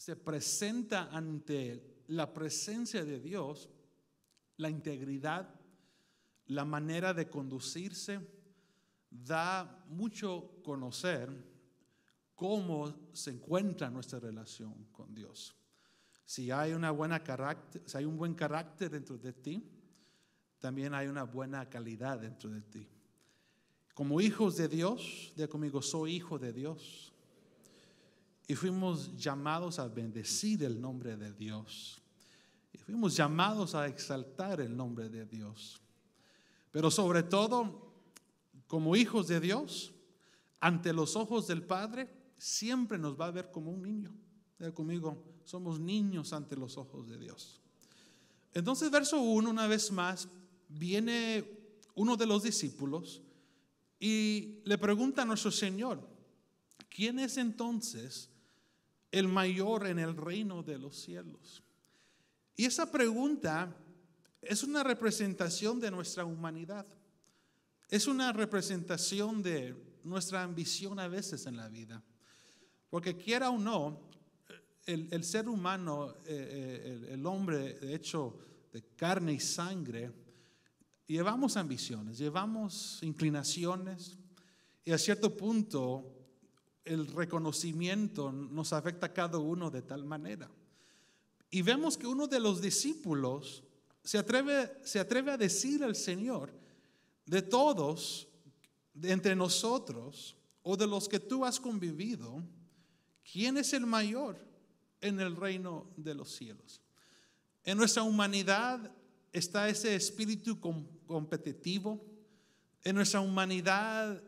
se presenta ante la presencia de Dios la integridad, la manera de conducirse, da mucho conocer cómo se encuentra nuestra relación con Dios. Si hay, una buena carácter, si hay un buen carácter dentro de ti, también hay una buena calidad dentro de ti. Como hijos de Dios, de conmigo, soy hijo de Dios y fuimos llamados a bendecir el nombre de Dios. Y fuimos llamados a exaltar el nombre de Dios. Pero sobre todo, como hijos de Dios, ante los ojos del Padre, siempre nos va a ver como un niño. conmigo, somos niños ante los ojos de Dios. Entonces, verso 1, una vez más, viene uno de los discípulos y le pregunta a nuestro Señor, ¿quién es entonces el mayor en el reino de los cielos. Y esa pregunta es una representación de nuestra humanidad. Es una representación de nuestra ambición a veces en la vida. Porque quiera o no, el, ser humano, eh, eh, el, el, hombre de hecho de carne y sangre, llevamos ambiciones, llevamos inclinaciones y a cierto punto el reconocimiento nos afecta a cada uno de tal manera. Y vemos que uno de los discípulos se atreve, se atreve a decir al Señor, de todos, entre nosotros, o de los que tú has convivido, ¿quién es el mayor en el reino de los cielos? En nuestra humanidad está ese espíritu competitivo, en nuestra humanidad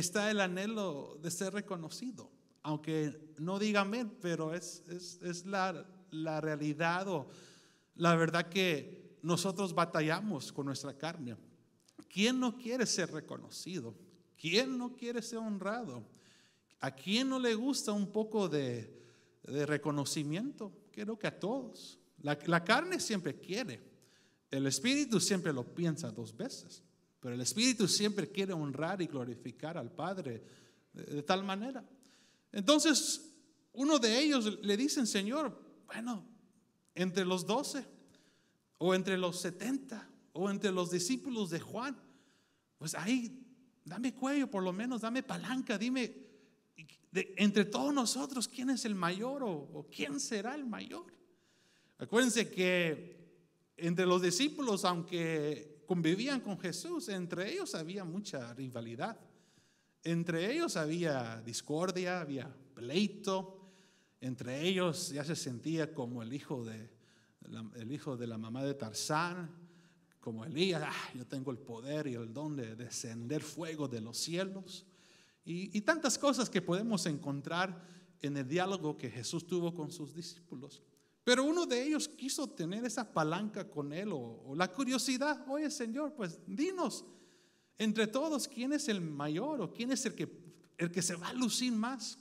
está el anhelo de ser reconocido, aunque no digan pero es, la, realidad o la verdad que nosotros batallamos con nuestra carne. ¿Quién no quiere ser reconocido? ¿Quién no quiere ser honrado? ¿A quién no le gusta un poco de, reconocimiento? Creo que a todos. la carne siempre quiere, el espíritu siempre lo piensa dos veces. Pero el Espíritu siempre quiere honrar y glorificar al Padre eh, de, tal manera. Entonces, uno de ellos le dicen, Señor, bueno, entre los doce, o entre los setenta, o entre los discípulos de Juan, pues ahí, dame cuello por lo menos, dame palanca, dime, entre todos nosotros, ¿quién es el mayor o quién será el mayor? Acuérdense que entre los discípulos, aunque convivían con Jesús, entre ellos había mucha rivalidad, entre ellos había discordia, había pleito, entre ellos ya se sentía como el hijo de, el hijo de la mamá de Tarzán, como Elías, ah, yo tengo el poder y el don de descender fuego de los cielos, y tantas cosas que podemos encontrar en el diálogo que Jesús tuvo con sus discípulos. Pero uno de ellos quiso tener esa palanca con él o, la curiosidad, oye Señor, pues dinos entre todos quién es el mayor o quién es el que, el que se va a lucir más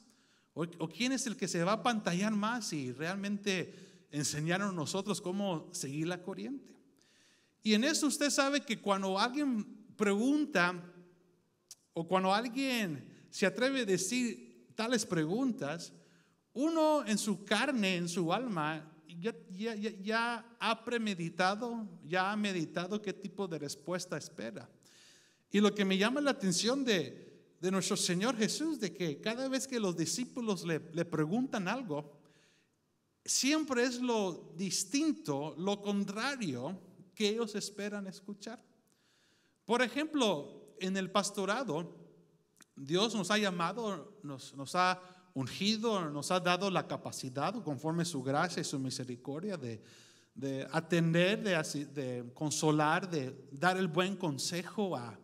o, quién es el que se va a pantallar más y realmente enseñaron nosotros cómo seguir la corriente. Y en eso usted sabe que cuando alguien pregunta o cuando alguien se atreve a decir tales preguntas, uno en su carne, en su alma, ya, ha premeditado, ya ha meditado qué tipo de respuesta espera. Y lo que me llama la atención de, nuestro Señor Jesús, de que cada vez que los discípulos le, preguntan algo, siempre es lo distinto, lo contrario que ellos esperan escuchar. Por ejemplo, en el pastorado, Dios nos ha llamado, nos, nos ha ungido, nos ha dado la capacidad, conforme su gracia y su misericordia, de, atender, de, consolar, de dar el buen consejo a,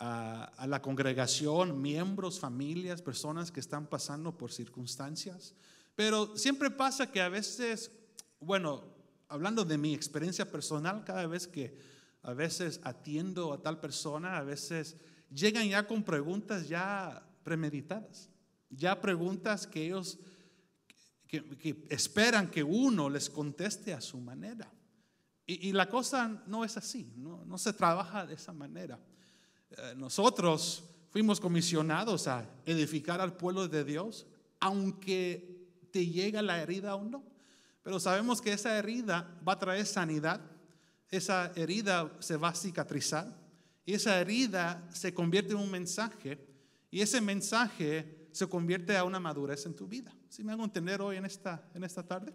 la congregación, miembros, familias, personas que están pasando por circunstancias. Pero siempre pasa que a veces, bueno, hablando de mi experiencia personal, cada vez que a veces atiendo a tal persona, a veces llegan ya con preguntas ya premeditadas. Ya preguntas que ellos que, esperan que uno les conteste a su manera. Y, y la cosa no es así, no, no, se trabaja de esa manera. Eh, nosotros fuimos comisionados a edificar al pueblo de Dios, aunque te llega la herida o no. Pero sabemos que esa herida va a traer sanidad, esa herida se va a cicatrizar y esa herida se convierte en un mensaje y ese mensaje se convierte a una madurez en tu vida. Si me hago entender hoy en esta, en esta tarde?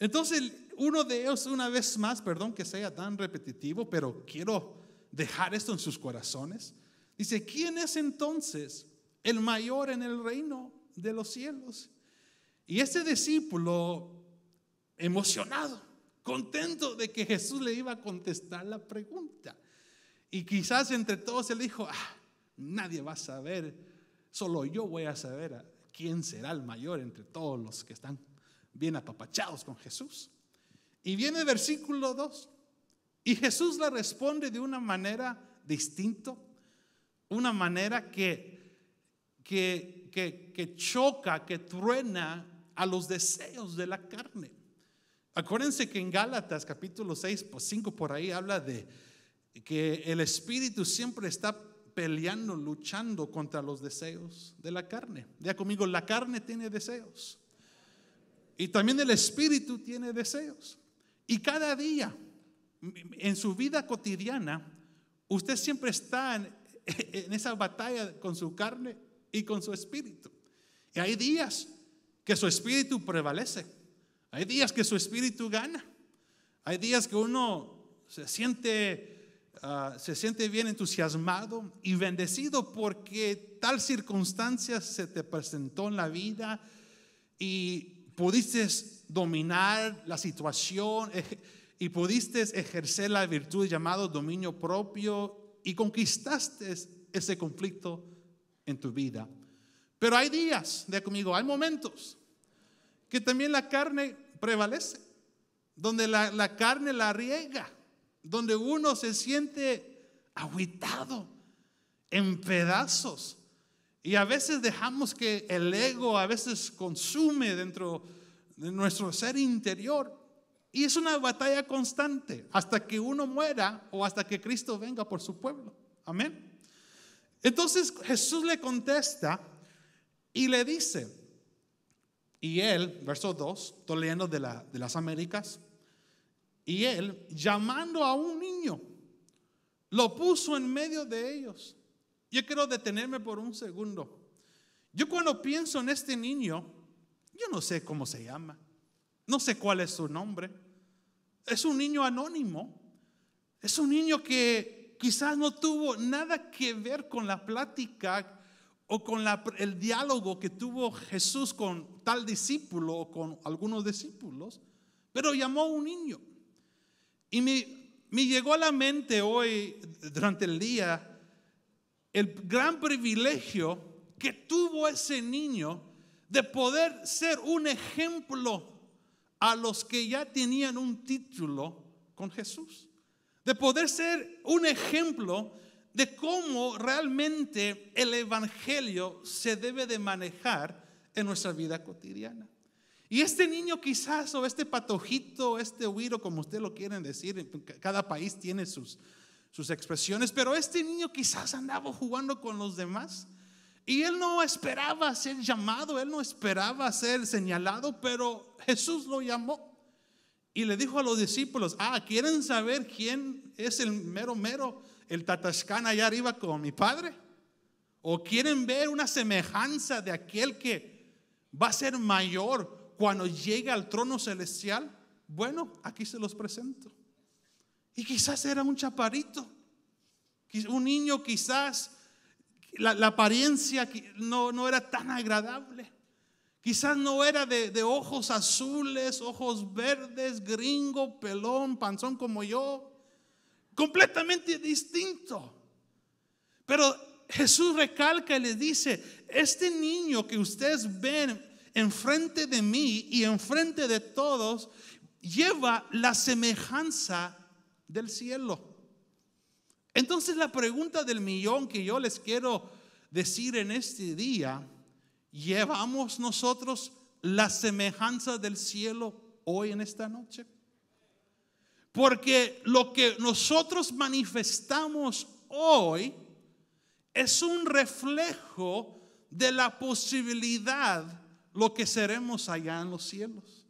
Entonces, uno de ellos, una vez más, perdón que sea tan repetitivo, pero quiero dejar esto en sus corazones. Dice, ¿quién es entonces el mayor en el reino de los cielos? Y ese discípulo emocionado, contento de que Jesús le iba a contestar la pregunta. Y quizás entre todos él dijo, ah, nadie va a saber Solo yo voy a saber quién será el mayor entre todos los que están bien apapachados con Jesús. Y viene versículo 2. Y Jesús le responde de una manera distinta, una manera que, que, choca, que truena a los deseos de la carne. Acuérdense que en Gálatas capítulo 6, 5 pues por ahí habla de que el espíritu siempre está peleando, luchando contra los deseos de la carne. Ya conmigo, la carne tiene deseos. Y también el espíritu tiene deseos. Y cada día, en su vida cotidiana, usted siempre está en, en esa batalla con su carne y con su espíritu. Y hay días que su espíritu prevalece. Hay días que su espíritu gana. Hay días que uno se siente Ah, se siente bien entusiasmado y bendecido porque tal circunstancia se te presentó en la vida y pudiste dominar la situación y pudiste ejercer la virtud llamado dominio propio y conquistaste ese conflicto en tu vida. Pero hay días, de conmigo, hay momentos que también la carne prevalece, donde la, la carne la riega donde uno se siente aguitado, en pedazos. Y a veces dejamos que el ego a veces consume dentro de nuestro ser interior. Y es una batalla constante hasta que uno muera o hasta que Cristo venga por su pueblo. Amén. Entonces Jesús le contesta y le dice, y él, verso 2, estoy leyendo de las Américas, y él, llamando a un niño, lo puso en medio de ellos. Yo quiero detenerme por un segundo. Yo cuando pienso en este niño, yo no sé cómo se llama, no sé cuál es su nombre. Es un niño anónimo, es un niño que quizás no tuvo nada que ver con la plática o con el diálogo que tuvo Jesús con tal discípulo o con algunos discípulos, pero llamó a un niño. Y me, me llegó a la mente hoy, durante el día, el gran privilegio que tuvo ese niño de poder ser un ejemplo a los que ya tenían un título con Jesús, de poder ser un ejemplo de cómo realmente el Evangelio se debe de manejar en nuestra vida cotidiana. Y este niño quizás, o este patojito, este huiro, como usted lo quieren decir, cada país tiene sus, sus expresiones, pero este niño quizás andaba jugando con los demás. Y él no esperaba ser llamado, él no esperaba ser señalado, pero Jesús lo llamó. Y le dijo a los discípulos, ah, ¿quieren saber quién es el mero mero, el tatascán allá arriba con mi padre? ¿O quieren ver una semejanza de aquel que va a ser mayor cuando llega al trono celestial, bueno, aquí se los presento. Y quizás era un chaparito, un niño quizás, la, apariencia no, no, era tan agradable. Quizás no era de, de ojos azules, ojos verdes, gringo, pelón, panzón como yo. Completamente distinto. Pero Jesús recalca y le dice, este niño que ustedes ven enfrente de mí y enfrente de todos, lleva la semejanza del cielo. Entonces la pregunta del millón que yo les quiero decir en este día, ¿llevamos nosotros la semejanza del cielo hoy en esta noche? Porque lo que nosotros manifestamos hoy es un reflejo de la posibilidad lo que seremos allá en los cielos.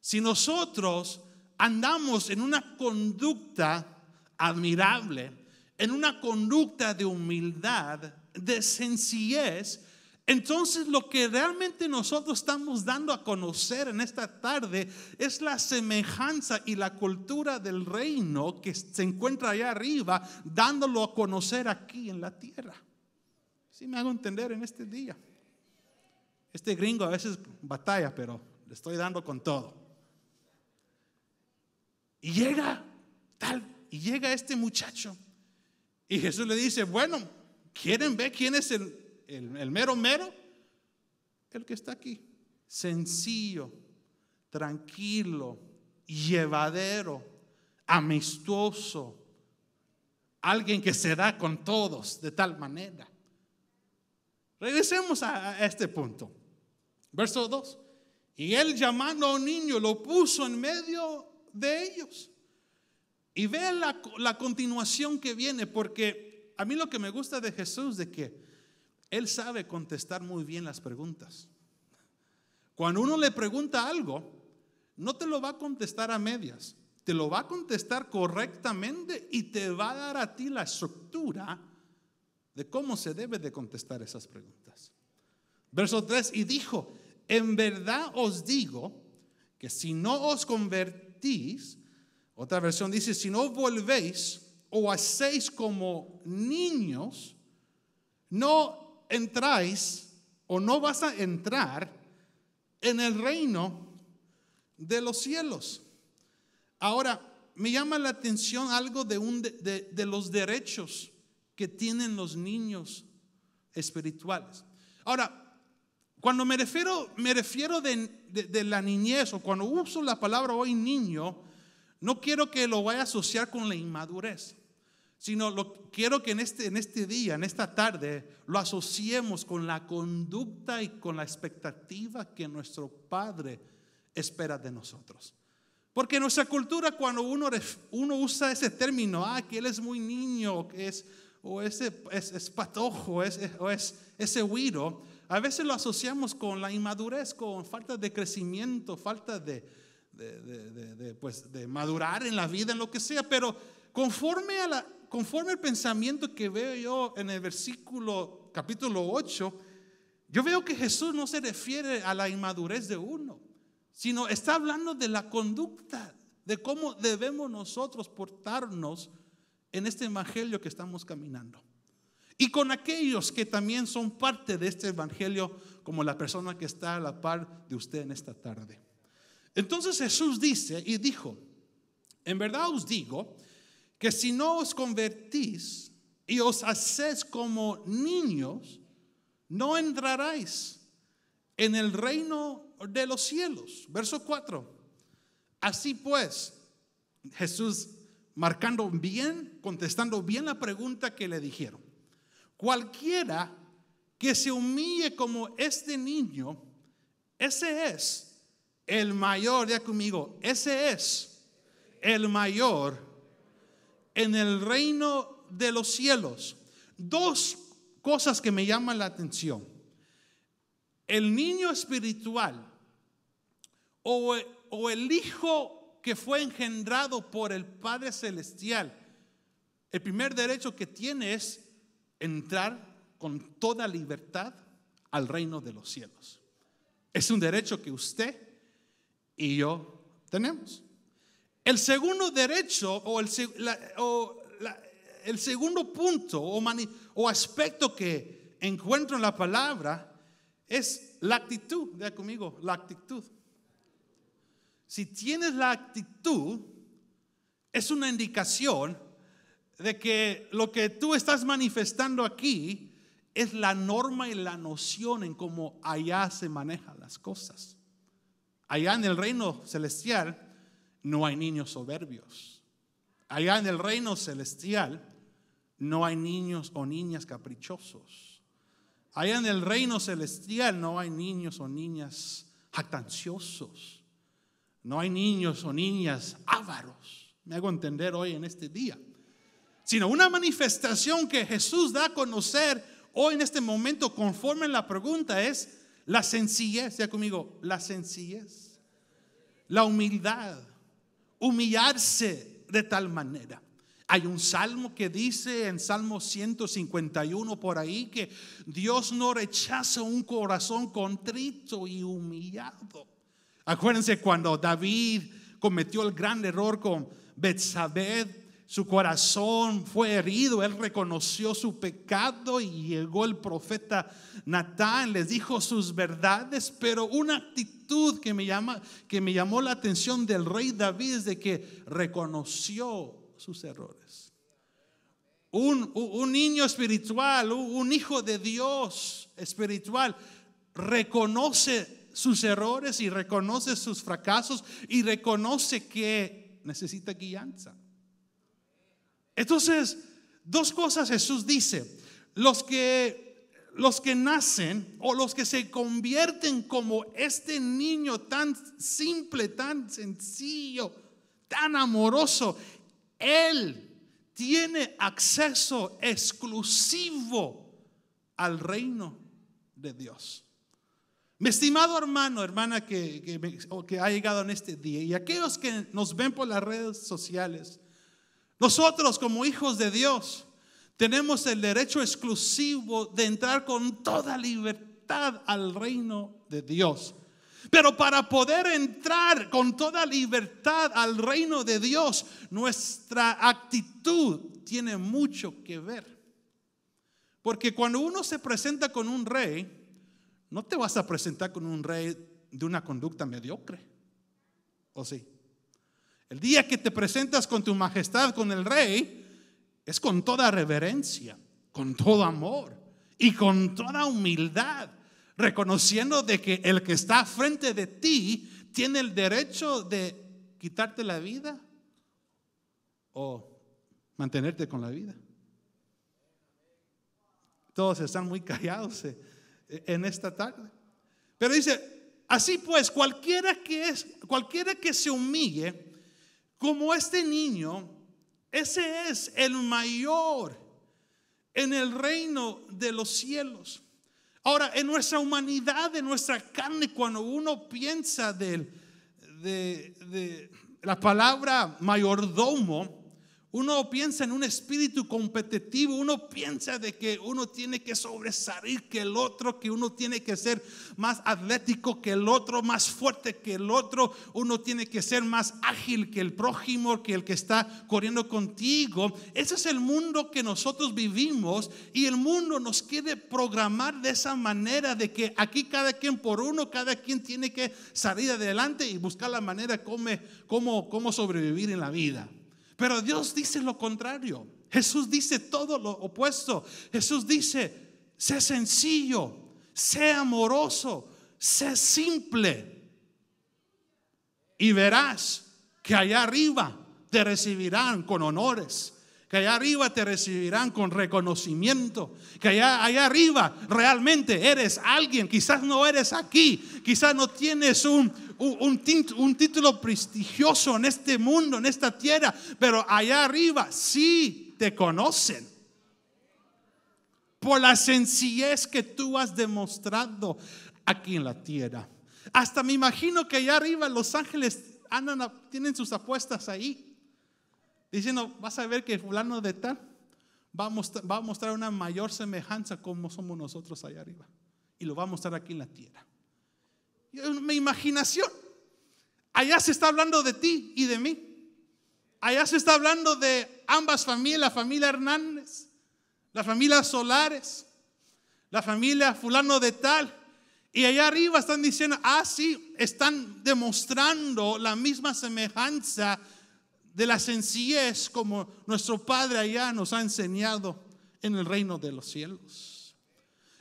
Si nosotros andamos en una conducta admirable, en una conducta de humildad, de sencillez, entonces lo que realmente nosotros estamos dando a conocer en esta tarde es la semejanza y la cultura del reino que se encuentra allá arriba, dándolo a conocer aquí en la tierra. Si me hago entender en este día. Este gringo a veces batalla, pero le estoy dando con todo. Y llega tal, y llega este muchacho. Y Jesús le dice, bueno, ¿quieren ver quién es el, mero mero? El que está aquí, sencillo, tranquilo, llevadero, amistoso, alguien que se da con todos de tal manera. Regresemos a este punto. Verso 2. Y él llamando a un niño lo puso en medio de ellos. Y ve la, continuación que viene, porque a mí lo que me gusta de Jesús de que él sabe contestar muy bien las preguntas. Cuando uno le pregunta algo, no te lo va a contestar a medias, te lo va a contestar correctamente y te va a dar a ti la estructura de cómo se debe de contestar esas preguntas. Verso 3, y dijo, en verdad os digo que si no os convertís, otra versión dice, si no volvéis o hacéis como niños, no entráis o no vas a entrar en el reino de los cielos. Ahora, me llama la atención algo de, un, de, los derechos que tienen los niños espirituales. Ahora, cuando me refiero, me refiero de, de, la niñez o cuando uso la palabra hoy niño, no quiero que lo vaya a asociar con la inmadurez, sino lo, quiero que en este, en este día, en esta tarde, lo asociemos con la conducta y con la expectativa que nuestro Padre espera de nosotros. Porque en nuestra cultura, cuando uno, uno usa ese término, ah, que él es muy niño, que es, o ese, es, patojo, o es ese huiro, a veces lo asociamos con la inmadurez, con falta de crecimiento, falta de, pues, de, madurar en la vida, en lo que sea. Pero conforme, a la, conforme al pensamiento que veo yo en el versículo capítulo 8, yo veo que Jesús no se refiere a la inmadurez de uno, sino está hablando de la conducta, de cómo debemos nosotros portarnos en este evangelio que estamos caminando y con aquellos que también son parte de este evangelio, como la persona que está a la par de usted en esta tarde. Entonces Jesús dice y dijo, en verdad os digo que si no os convertís y os hacéis como niños, no entraréis en el reino de los cielos. Verso 4. Así pues, Jesús marcando bien, contestando bien la pregunta que le dijeron. Cualquiera que se humille como este niño, ese es el mayor, ya conmigo, ese es el mayor en el reino de los cielos. Dos cosas que me llaman la atención. El niño espiritual o, o el hijo que fue engendrado por el Padre Celestial, el primer derecho que tiene es entrar con toda libertad al reino de los cielos. Es un derecho que usted y yo tenemos. El segundo derecho o el, segundo punto o, o aspecto que encuentro en la palabra es la actitud. Vea conmigo, la actitud. Si tienes la actitud, es una indicación de que lo que tú estás manifestando aquí es la norma y la noción en cómo allá se manejan las cosas. Allá en el reino celestial no hay niños soberbios. Allá en el reino celestial no hay niños o niñas caprichosos. Allá en el reino celestial no hay niños o niñas jactanciosos. No hay niños o niñas ávaros. Me hago entender hoy en este día sino una manifestación que Jesús da a conocer hoy en este momento conforme a la pregunta es la sencillez, ya conmigo, la sencillez, la humildad, humillarse de tal manera. Hay un salmo que dice en Salmo 151 por ahí que Dios no rechaza un corazón contrito y humillado. Acuérdense cuando David cometió el gran error con Betsabé su corazón fue herido, él reconoció su pecado y llegó el profeta Natán, les dijo sus verdades, pero una actitud que me, llama, que me llamó la atención del rey David es de que reconoció sus errores. Un, un niño espiritual, un hijo de Dios espiritual, reconoce sus errores y reconoce sus fracasos y reconoce que necesita guianza. Entonces, dos cosas Jesús dice. Los que, los que nacen o los que se convierten como este niño tan simple, tan sencillo, tan amoroso, Él tiene acceso exclusivo al reino de Dios. Mi estimado hermano, hermana que, que, ha llegado en este día y aquellos que nos ven por las redes sociales, nosotros como hijos de Dios tenemos el derecho exclusivo de entrar con toda libertad al reino de Dios. Pero para poder entrar con toda libertad al reino de Dios, nuestra actitud tiene mucho que ver. Porque cuando uno se presenta con un rey, no te vas a presentar con un rey de una conducta mediocre. ¿O sí? El día que te presentas con tu majestad, con el rey, es con toda reverencia, con todo amor y con toda humildad, reconociendo de que el que está frente de ti tiene el derecho de quitarte la vida o mantenerte con la vida. Todos están muy callados eh, en esta tarde. Pero dice, así pues, cualquiera que es, cualquiera que se humille como este niño, ese es el mayor en el reino de los cielos. Ahora, en nuestra humanidad, en nuestra carne, cuando uno piensa de la palabra mayordomo, uno piensa en un espíritu competitivo, uno piensa de que uno tiene que sobresalir que el otro, que uno tiene que ser más atlético que el otro, más fuerte que el otro, uno tiene que ser más ágil que el prójimo, que el que está corriendo contigo. Ese es el mundo que nosotros vivimos y el mundo nos quiere programar de esa manera de que aquí cada quien por uno, cada quien tiene que salir adelante y buscar la manera como, sobrevivir en la vida. Pero Dios dice lo contrario. Jesús dice todo lo opuesto. Jesús dice, sé sencillo, sé amoroso, sé simple. Y verás que allá arriba te recibirán con honores que allá arriba te recibirán con reconocimiento, que allá, arriba realmente eres alguien, quizás no eres aquí, quizás no tienes un, título prestigioso en este mundo, en esta tierra, pero allá arriba sí te conocen. Por la sencillez que tú has demostrado aquí en la tierra. Hasta me imagino que allá arriba los ángeles tienen sus apuestas ahí diciendo, vas a ver que fulano de tal va a, mostrar, una mayor semejanza como somos nosotros allá arriba. Y lo va a mostrar aquí en la tierra. Mi imaginación. Allá se está hablando de ti y de mí. Allá se está hablando de ambas familias, la familia Hernández, la familia Solares, la familia fulano de tal. Y allá arriba están diciendo, ah, sí, están demostrando la misma semejanza de la sencillez como nuestro Padre allá nos ha enseñado en el reino de los cielos.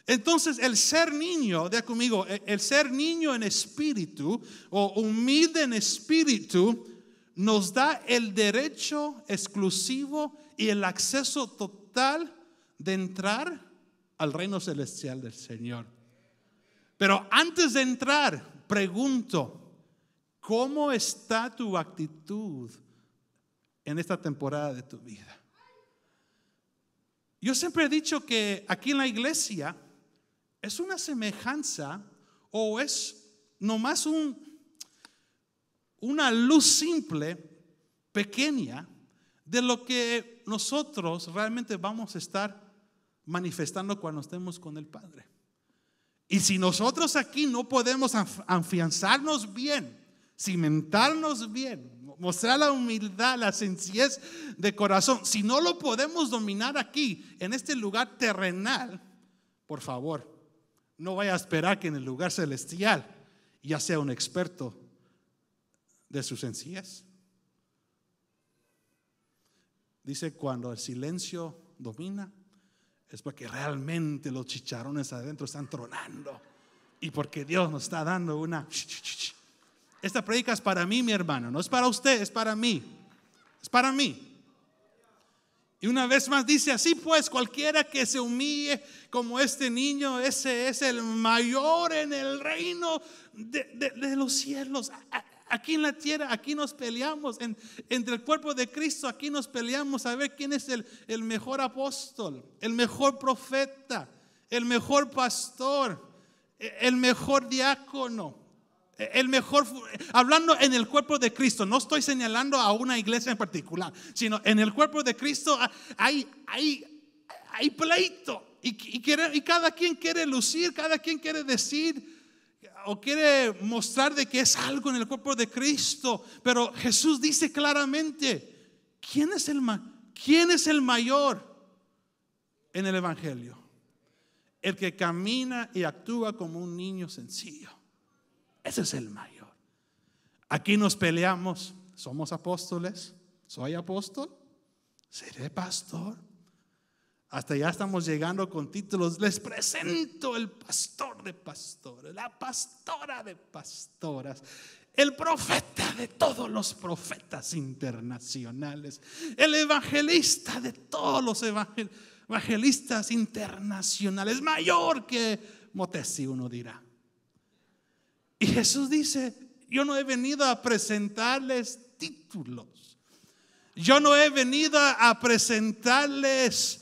Entonces el ser niño, de conmigo, e-, el ser niño en espíritu o humilde en espíritu nos da el derecho exclusivo y el acceso total de entrar al reino celestial del Señor. Pero antes de entrar, pregunto, ¿cómo está tu actitud en esta temporada de tu vida. Yo siempre he dicho que aquí en la iglesia es una semejanza o es nomás un, una luz simple, pequeña, de lo que nosotros realmente vamos a estar manifestando cuando estemos con el Padre. Y si nosotros aquí no podemos afianzarnos bien, cimentarnos bien, Mostrar la humildad, la sencillez de corazón. Si no lo podemos dominar aquí, en este lugar terrenal, por favor, no vaya a esperar que en el lugar celestial ya sea un experto de su sencillez. Dice, cuando el silencio domina, es porque realmente los chicharones adentro están tronando y porque Dios nos está dando una... Esta predica es para mí, mi hermano, no es para usted, es para mí. Es para mí. Y una vez más dice, así pues, cualquiera que se humille como este niño, ese es el mayor en el reino de, los cielos. Aquí en la tierra, aquí nos peleamos, entre el cuerpo de Cristo, aquí nos peleamos a ver quién es el mejor apóstol, el mejor profeta, el mejor pastor, e, el mejor diácono. El mejor, hablando en el cuerpo de Cristo, no estoy señalando a una iglesia en particular, sino en el cuerpo de Cristo hay, hay, hay pleito y, cada quien quiere lucir, cada quien quiere decir o quiere mostrar de que es algo en el cuerpo de Cristo, pero Jesús dice claramente, ¿quién es el, quién es el mayor en el Evangelio? El que camina y actúa como un niño sencillo. Ese es el mayor. Aquí nos peleamos. Somos apóstoles. Soy apóstol. Seré pastor. Hasta ya estamos llegando con títulos. Les presento el pastor de pastores, la pastora de pastoras, el profeta de todos los profetas internacionales, el evangelista de todos los evangelistas internacionales, mayor que Motesi, uno dirá. Y Jesús dice, yo no he venido a presentarles títulos. Yo no he venido a presentarles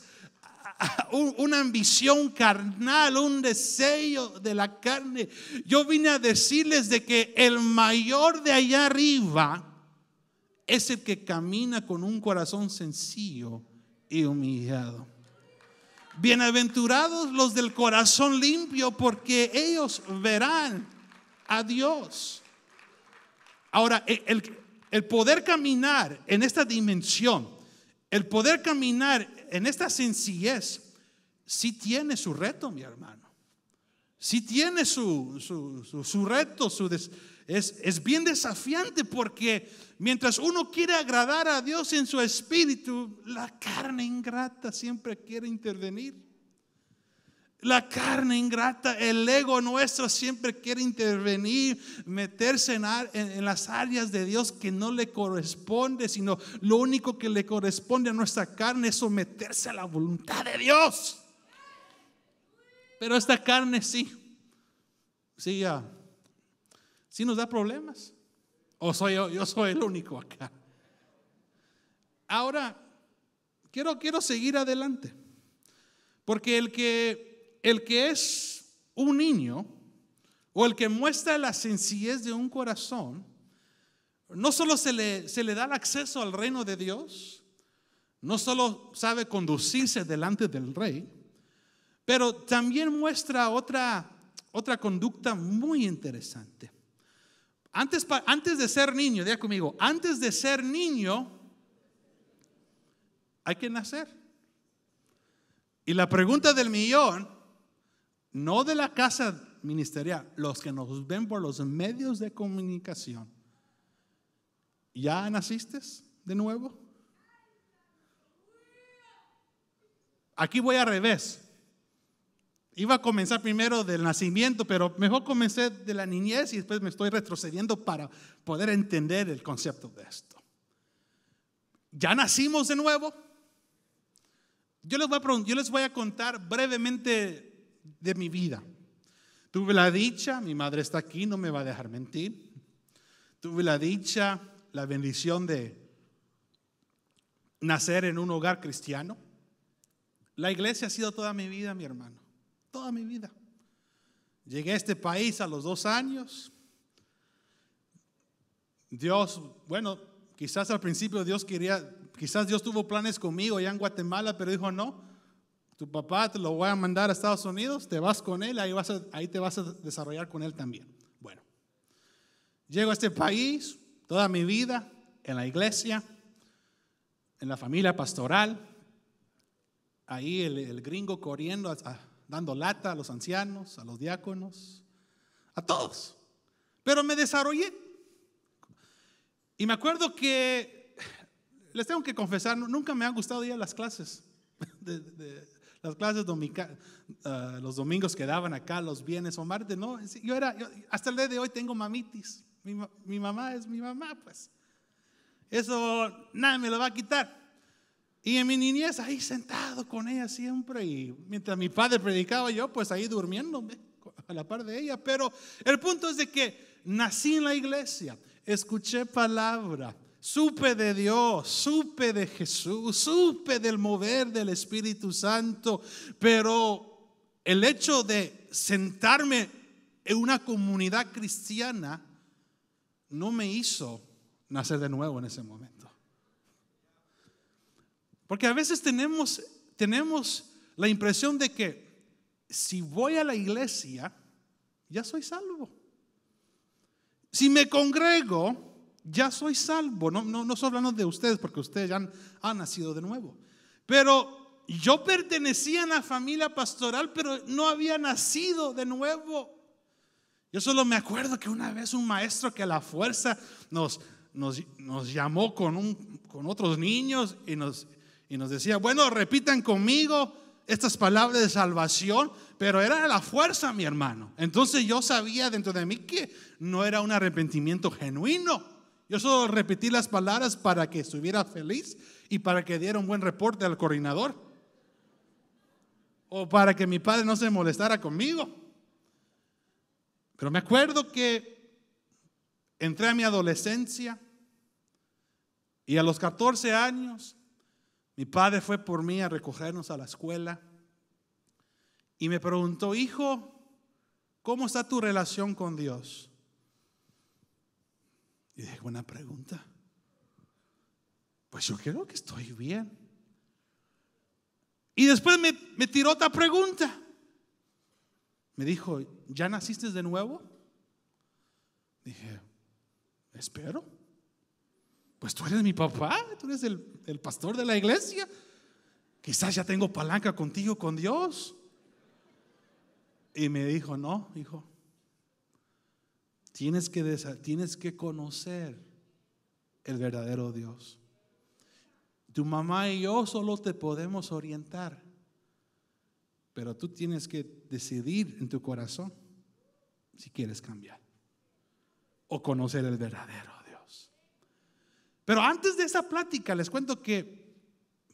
una ambición carnal, un deseo de la carne. Yo vine a decirles de que el mayor de allá arriba es el que camina con un corazón sencillo y humillado. Bienaventurados los del corazón limpio, porque ellos verán a Dios. Ahora, e, el, poder caminar en esta dimensión, el poder caminar en esta sencillez, sí tiene su reto, mi hermano. si tiene su, su, su, reto, su es, es bien desafiante porque mientras uno quiere agradar a Dios en su espíritu, la carne ingrata siempre quiere intervenir. La carne ingrata, el ego nuestro siempre quiere intervenir, meterse en, las áreas de Dios que no le corresponde, sino lo único que le corresponde a nuestra carne es someterse a la voluntad de Dios. Pero esta carne sí, sí, sí nos da problemas. O soy yo, soy el único acá. Ahora, quiero, quiero seguir adelante, porque el que el que es un niño o el que muestra la sencillez de un corazón, no solo se le, se le da el acceso al reino de Dios, no solo sabe conducirse delante del rey, pero también muestra otra, otra conducta muy interesante. Antes, antes de ser niño, diga conmigo, antes de ser niño hay que nacer. Y la pregunta del millón no de la casa ministerial, los que nos ven por los medios de comunicación, ¿ya naciste de nuevo? Aquí voy al revés. Iba a comenzar primero del nacimiento, pero mejor comencé de la niñez y después me estoy retrocediendo para poder entender el concepto de esto. ¿Ya nacimos de nuevo? Yo les voy a, yo les voy a contar brevemente de mi vida. Tuve la dicha, mi madre está aquí, no me va a dejar mentir. Tuve la dicha, la bendición de nacer en un hogar cristiano. La iglesia ha sido toda mi vida, mi hermano, toda mi vida. Llegué a este país a los dos años. Dios, bueno, quizás al principio Dios quería, quizás Dios tuvo planes conmigo allá en Guatemala, pero dijo, no, tu papá te lo voy a mandar a Estados Unidos, te vas con él, ahí, vas ahí te vas a desarrollar con él también. Bueno, llego a este país, toda mi vida, en la iglesia, en la familia pastoral, ahí el, gringo corriendo, dando lata a los ancianos, a los diáconos, a todos. Pero me desarrollé. Y me acuerdo que, les tengo que confesar, nunca me han gustado ir a las clases de, las clases ah, los domingos quedaban acá, los viernes o martes, no, yo era, hasta el día de hoy tengo mamitis, mi, mi mamá es mi mamá, pues. Eso nada me lo va a quitar. Y en mi niñez ahí sentado con ella siempre y mientras mi padre predicaba yo pues ahí durmiéndome a la par de ella. Pero el punto es de que nací en la iglesia, escuché palabra, Supe de Dios, supe de Jesús, supe del mover del Espíritu Santo, pero el hecho de sentarme en una comunidad cristiana no me hizo nacer de nuevo en ese momento. Porque a veces tenemos, tenemos la impresión de que si voy a la iglesia, ya soy salvo. Si me congrego, ya soy salvo. No, no, no solo hablando de ustedes, porque ustedes ya han, nacido de nuevo. Pero yo pertenecía a la familia pastoral, pero no había nacido de nuevo. Yo solo me acuerdo que una vez un maestro que a la fuerza nos, nos, llamó con, un, con otros niños y nos, y nos decía, bueno, repitan conmigo estas palabras de salvación, pero era la fuerza, mi hermano. Entonces yo sabía dentro de mí que no era un arrepentimiento genuino. Yo solo repetí las palabras para que estuviera feliz y para que diera un buen reporte al coordinador. O para que mi padre no se molestara conmigo. Pero me acuerdo que entré a mi adolescencia y a los 14 años mi padre fue por mí a recogernos a la escuela y me preguntó, hijo, ¿cómo está tu relación con Dios? Y dije, buena pregunta. Pues yo creo que estoy bien. Y después me, tiró otra pregunta. Me dijo, ¿ya naciste de nuevo? Dije, espero. Pues tú eres mi papá, tú eres el, el pastor de la iglesia. Quizás ya tengo palanca contigo, con Dios. Y me dijo, no, hijo, Tienes que, tienes que conocer el verdadero Dios. Tu mamá y yo solo te podemos orientar, pero tú tienes que decidir en tu corazón si quieres cambiar o conocer el verdadero Dios. Pero antes de esa plática les cuento que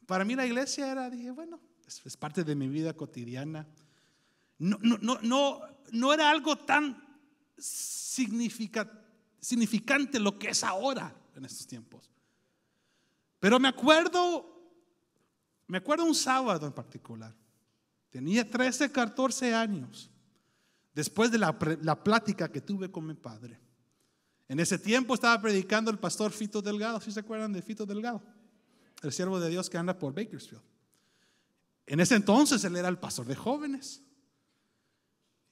para mí la iglesia era, dije, bueno, es, parte de mi vida cotidiana. No, no, no, no, no era algo tan significante lo que es ahora en estos tiempos. Pero me acuerdo, me acuerdo un sábado en particular. Tenía 13, 14 años. Después de la, plática que tuve con mi padre. En ese tiempo estaba predicando el pastor Fito Delgado. Si se acuerdan de Fito Delgado? El siervo de Dios que anda por Bakersfield. En ese entonces él era el pastor de jóvenes.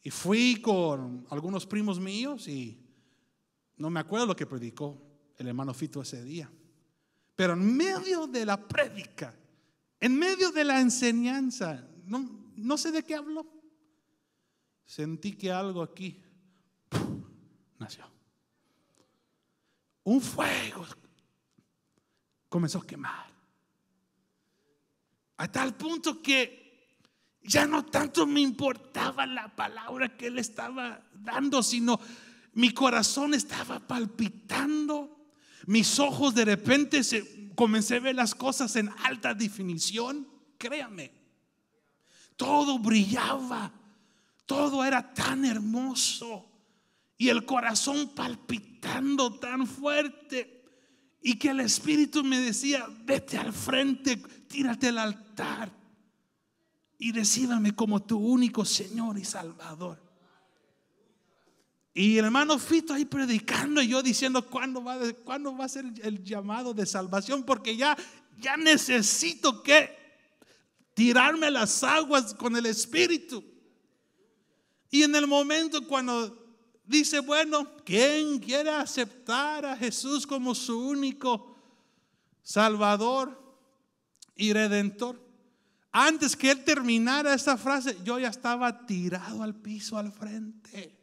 Y fui con algunos primos míos y no me acuerdo lo que predicó el hermano Fito ese día. Pero en medio de la prédica, en medio de la enseñanza, no, no sé de qué habló. Sentí que algo aquí nació. Un fuego comenzó a quemar. A tal punto que ya no tanto me importaba la palabra que él estaba dando, sino mi corazón estaba palpitando. Mis ojos de repente se, comencé a ver las cosas en alta definición. Créame, todo brillaba, todo era tan hermoso y el corazón palpitando tan fuerte. Y que el Espíritu me decía, vete al frente, tírate al altar y recíbame como tu único Señor y Salvador. Y hermano Fito ahí predicando y yo diciendo, ¿cuándo va, va a ser el llamado de salvación? Porque ya, ya necesito que tirarme las aguas con el Espíritu. Y en el momento cuando dice, bueno, ¿quién quiere aceptar a Jesús como su único Salvador y Redentor? Antes que él terminara esa frase, yo ya estaba tirado al piso al frente.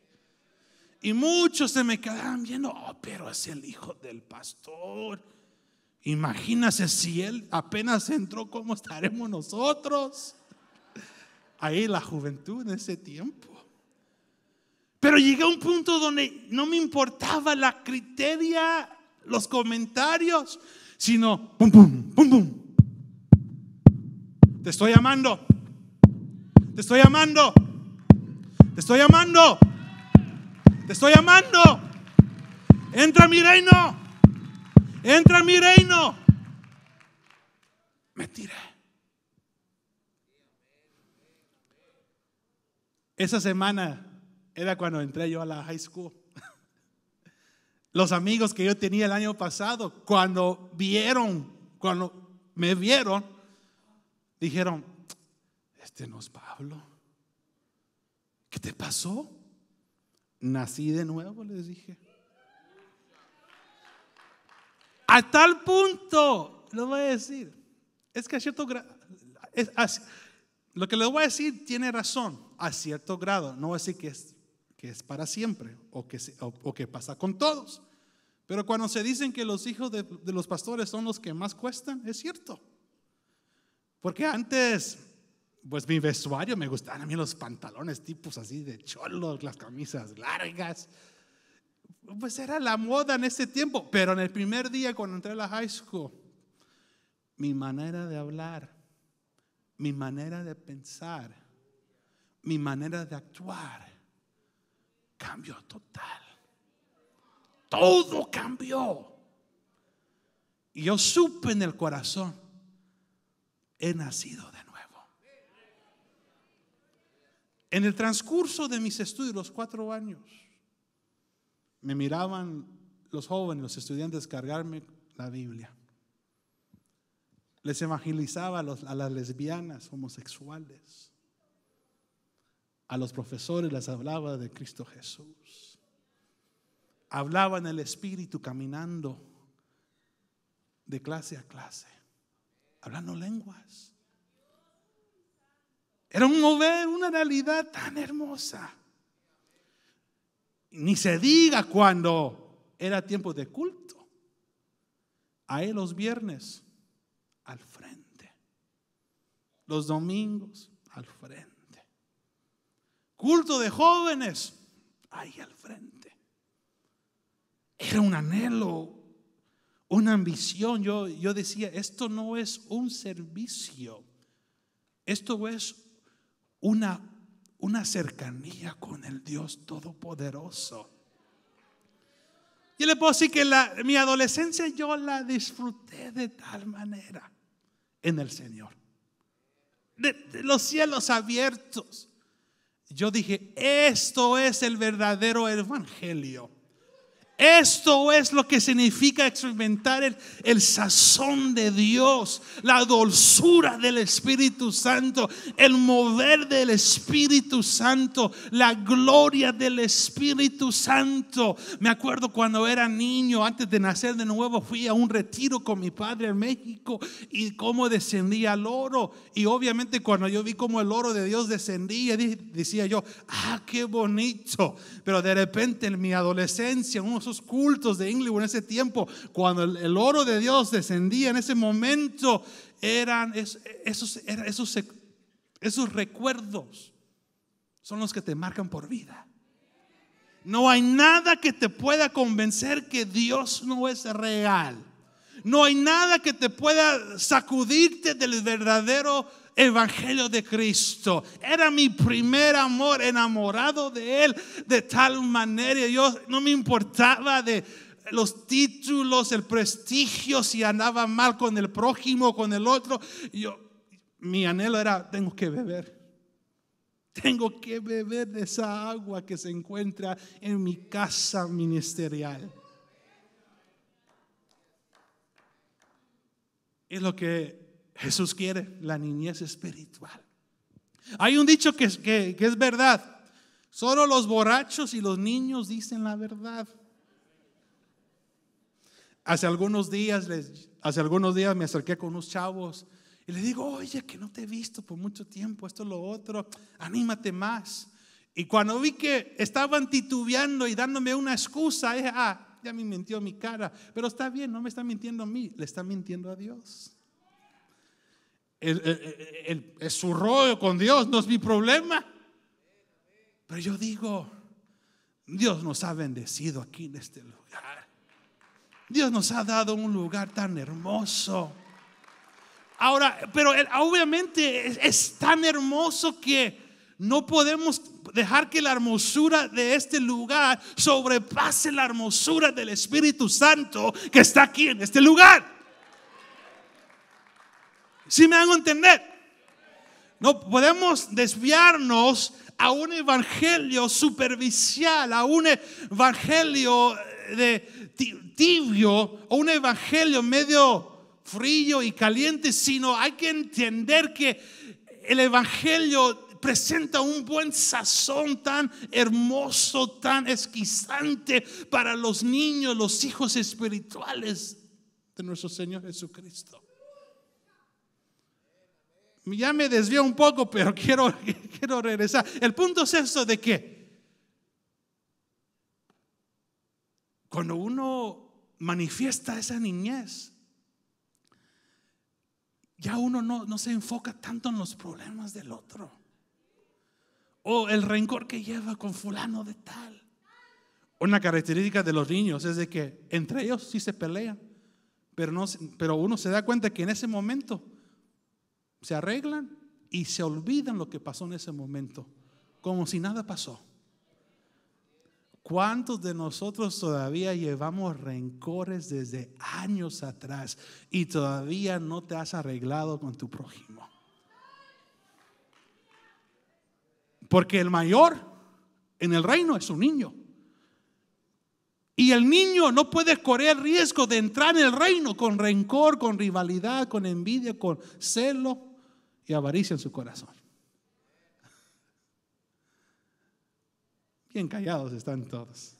Y muchos se me quedaban viendo, oh, pero es el hijo del pastor. Imagínase si él apenas entró, ¿cómo estaremos nosotros? Ahí la juventud en ese tiempo. Pero llegué a un punto donde no me importaba la criteria, los comentarios, sino pum, pum, pum, pum, te estoy amando. Te estoy llamando, Te estoy llamando, Te estoy llamando. Entra mi reino. Entra mi reino. Me tiré. Esa semana era cuando entré yo a la high school. Los amigos que yo tenía el año pasado, cuando vieron, cuando me vieron, dijeron, este no es Pablo. ¿Qué te pasó? Nací de nuevo, les dije. A tal punto, lo voy a decir. Es que a cierto grado, lo que les voy a decir tiene razón, a cierto grado. No voy a decir que es, que es para siempre o que, que pasa con todos. Pero cuando se dicen que los hijos de los pastores son los que más cuestan, es cierto. Porque antes, pues mi vestuario me gustaban a mí los pantalones tipos así de cholos, las camisas largas. Pues era la moda en ese tiempo. Pero en el primer día cuando entré a la high school, mi manera de hablar, mi manera de pensar, mi manera de actuar, cambió total. Todo cambió. Y yo supe en el corazón, he nacido de nuevo. En el transcurso de mis estudios, los cuatro años, me miraban los jóvenes, los estudiantes, cargarme la Biblia. Les evangelizaba a, las lesbianas homosexuales. A los profesores les hablaba de Cristo Jesús. Hablaban el Espíritu caminando de clase a clase hablando lenguas. Era un mover, una realidad tan hermosa. Ni se diga cuando era tiempo de culto. Ahí los viernes al frente. Los domingos al frente. Culto de jóvenes ahí al frente. Era un anhelo, una ambición. Yo, yo decía, esto no es un servicio, esto es una, una cercanía con el Dios Todopoderoso. Yo le puedo decir que la, mi adolescencia yo la disfruté de tal manera en el Señor. de los cielos abiertos. Yo dije, esto es el verdadero evangelio. Esto es lo que significa experimentar el, sazón de Dios, la dulzura del Espíritu Santo, el mover del Espíritu Santo, la gloria del Espíritu Santo. Me acuerdo cuando era niño, antes de nacer de nuevo, fui a un retiro con mi padre en México y cómo descendía el oro. Y obviamente cuando yo vi cómo el oro de Dios descendía, decía yo, ah, qué bonito. Pero de repente en mi adolescencia, unos cultos de Inglewood en ese tiempo, cuando el, oro de Dios descendía en ese momento, eran esos, esos, esos recuerdos son los que te marcan por vida. No hay nada que te pueda convencer que Dios no es real. No hay nada que te pueda sacudirte del verdadero evangelio de Cristo. Era mi primer amor, enamorado de Él de tal manera. Yo no me importaba de los títulos, el prestigio, si andaba mal con el prójimo, con el otro. Yo, mi anhelo era, tengo que beber. Tengo que beber de esa agua que se encuentra en mi casa ministerial. Es lo que Jesús quiere la niñez espiritual. Hay un dicho que, es verdad. Solo los borrachos y los niños dicen la verdad. Hace algunos días, hace algunos días me acerqué con unos chavos y les digo, oye, que no te he visto por mucho tiempo, esto lo otro, anímate más. Y cuando vi que estaban titubeando y dándome una excusa, ah, ya me mintió mi cara, pero está bien, no me está mintiendo a mí, le está mintiendo a Dios. Es su rollo con Dios, no es mi problema. Pero yo digo, Dios nos ha bendecido aquí en este lugar. Dios nos ha dado un lugar tan hermoso. Ahora, pero obviamente es tan hermoso que no podemos dejar que la hermosura de este lugar sobrepase la hermosura del Espíritu Santo que está aquí en este lugar si me hago entender? No podemos desviarnos a un evangelio superficial, a un evangelio eh, de tibio o un evangelio medio frío y caliente, sino hay que entender que el evangelio presenta un buen sazón tan hermoso, tan esquisante para los niños, los hijos espirituales de nuestro Señor Jesucristo ya me desvío un poco, pero quiero, quiero regresar. El punto es eso de que cuando uno manifiesta esa niñez, ya uno no, se enfoca tanto en los problemas del otro. O el rencor que lleva con fulano de tal. Una característica de los niños es de que entre ellos sí se pelean, pero, pero uno se da cuenta que en ese momento se arreglan y se olvidan lo que pasó en ese momento, como si nada pasó. ¿Cuántos de nosotros todavía llevamos rencores desde años atrás y todavía no te has arreglado con tu prójimo? Porque el mayor en el reino es un niño. Y el niño no puede correr el riesgo de entrar en el reino con rencor, con rivalidad, con envidia, con celo y avaricia en su corazón. Bien callados están todos.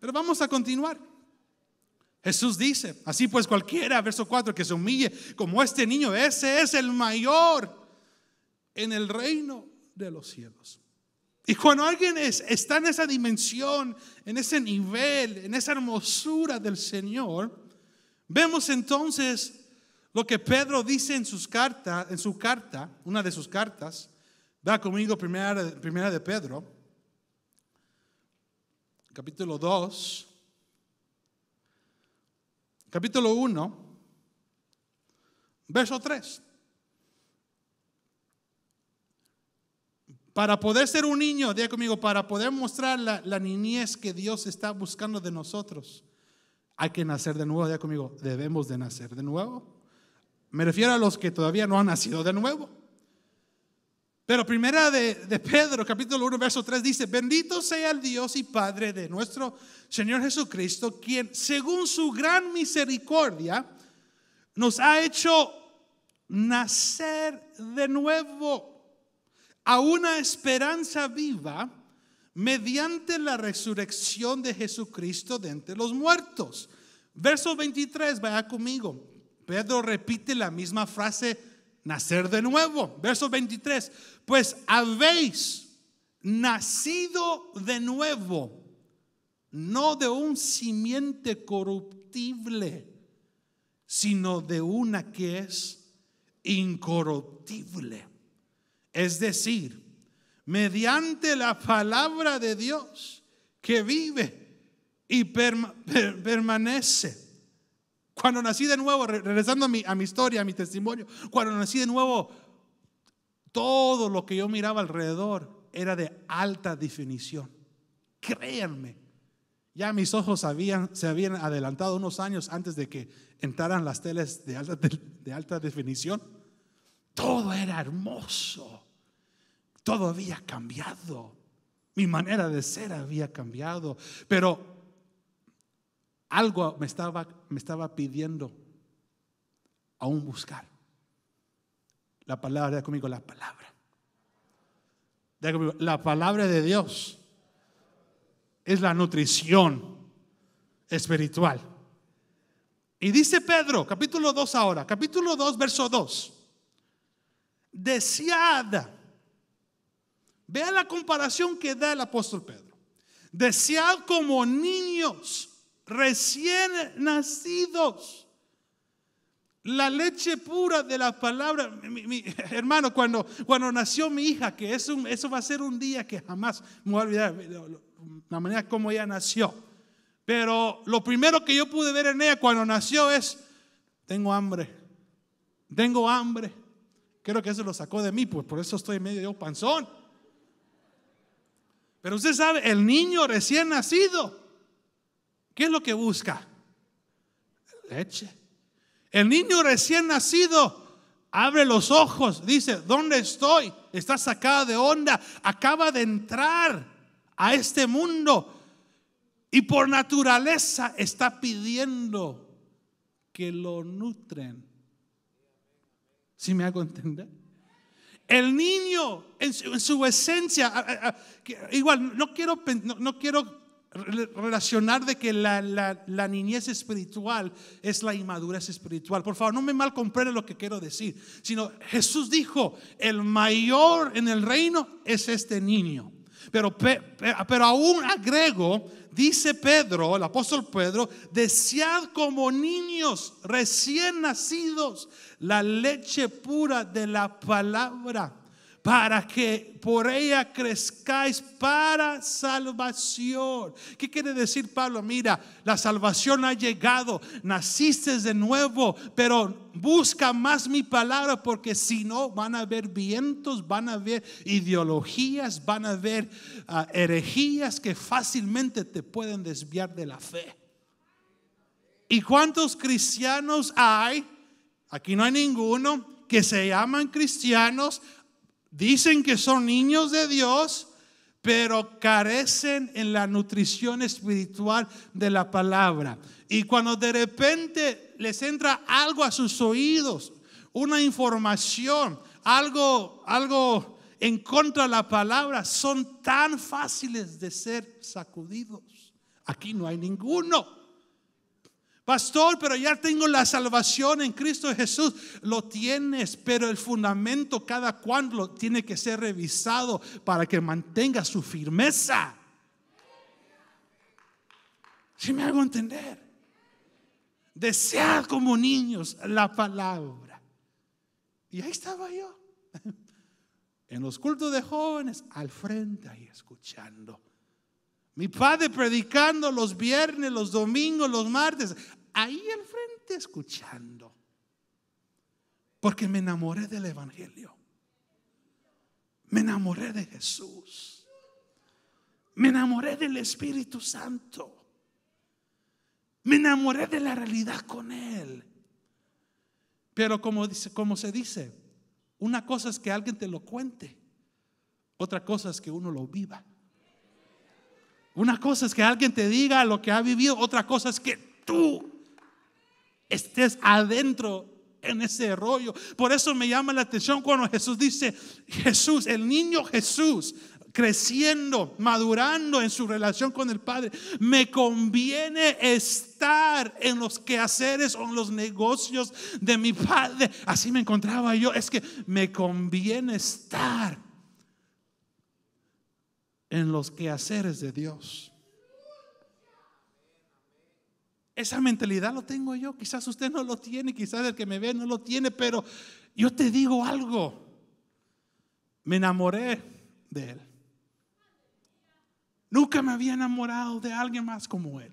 Pero vamos a continuar. Jesús dice, así pues cualquiera, verso 4, que se humille como este niño, ese es el mayor en el reino de los cielos. Y cuando alguien es, está en esa dimensión, en ese nivel, en esa hermosura del Señor, vemos entonces lo que Pedro dice en, sus cartas, en su carta, una de sus cartas, va conmigo primera, primera de Pedro, capítulo 2, capítulo 1, verso 3. Para poder ser un niño, diga conmigo, para poder mostrar la, la, niñez que Dios está buscando de nosotros, hay que nacer de nuevo, diga conmigo, debemos de nacer de nuevo. Me refiero a los que todavía no han nacido de nuevo. Pero primera de, Pedro, capítulo 1, verso 3 dice, bendito sea el Dios y Padre de nuestro Señor Jesucristo, quien según su gran misericordia nos ha hecho nacer de nuevo a una esperanza viva mediante la resurrección de Jesucristo de entre los muertos. Verso 23, vaya conmigo. Pedro repite la misma frase, nacer de nuevo. Verso 23, pues habéis nacido de nuevo, no de un simiente corruptible, sino de una que es incorruptible. Es decir, mediante la palabra de Dios que vive y permanece cuando nací de nuevo, regresando a mi, a mi historia, a mi testimonio, cuando nací de nuevo, todo lo que yo miraba alrededor era de alta definición. Créanme, ya mis ojos se habían adelantado unos años antes de que entraran las teles de alta, de alta definición. Todo era hermoso. Todo había cambiado. Mi manera de ser había cambiado. Pero algo me estaba, me estaba pidiendo aún buscar. La palabra, déjame conmigo la palabra. la palabra de Dios es la nutrición espiritual. Y dice Pedro, capítulo 2 ahora, capítulo 2, verso 2. Deseada. Vea la comparación que da el apóstol Pedro. Desead como niños recién nacidos. La leche pura de la palabra. Mi, hermano, cuando, cuando nació mi hija, que eso, eso va a ser un día que jamás me voy a olvidar, la manera como ella nació. Pero lo primero que yo pude ver en ella cuando nació es, tengo hambre, tengo hambre. Creo que eso lo sacó de mí, pues por eso estoy medio panzón. Pero usted sabe, el niño recién nacido ¿Qué es lo que busca? Leche. El niño recién nacido abre los ojos, dice, ¿dónde estoy? Está sacada de onda, acaba de entrar a este mundo y por naturaleza está pidiendo que lo nutren. ¿Sí me hago entender? El niño en su, esencia, igual, no quiero, no quiero relacionar de que la, niñez espiritual es la inmadurez espiritual. Por favor, no me mal lo que quiero decir, sino Jesús dijo, el mayor en el reino es este niño. Pero, pero aún agrego, dice Pedro, el apóstol Pedro, desead como niños recién nacidos la leche pura de la palabra para que por ella crezcáis para salvación. ¿Qué quiere decir Pablo? Mira, la salvación ha llegado, naciste de nuevo, pero busca más mi palabra porque si no van a haber vientos, van a haber ideologías, van a haber ah, herejías que fácilmente te pueden desviar de la fe. ¿Y cuántos cristianos hay? Aquí no hay ninguno que se llaman cristianos, dicen que son niños de Dios, pero carecen en la nutrición espiritual de la palabra. Y cuando de repente les entra algo a sus oídos, una información, algo, algo en contra de la palabra, son tan fáciles de ser sacudidos. Aquí no hay ninguno. Pastor, pero ya tengo la salvación en Cristo Jesús. Lo tienes, pero el fundamento cada cuándo tiene que ser revisado para que mantenga su firmeza. Si me hago entender, desear como niños la palabra. Y ahí estaba yo, en los cultos de jóvenes, al frente ahí escuchando. Mi padre predicando los viernes, los domingos, los martes, ahí al frente escuchando. Porque me enamoré del Evangelio. Me enamoré de Jesús. Me enamoré del Espíritu Santo. Me enamoré de la realidad con Él. Pero como, como se dice, una cosa es que alguien te lo cuente, otra cosa es que uno lo viva. Una cosa es que alguien te diga lo que ha vivido, otra cosa es que tú estés adentro en ese rollo. Por eso me llama la atención cuando Jesús dice, Jesús, el niño Jesús, creciendo, madurando en su relación con el Padre, me conviene estar en los quehaceres o en los negocios de mi Padre. Así me encontraba yo, es que me conviene estar en los quehaceres de Dios. Esa mentalidad lo tengo yo, quizás usted no lo tiene, quizás el que me ve no lo tiene, pero yo te digo algo, me enamoré de él. Nunca me había enamorado de alguien más como él.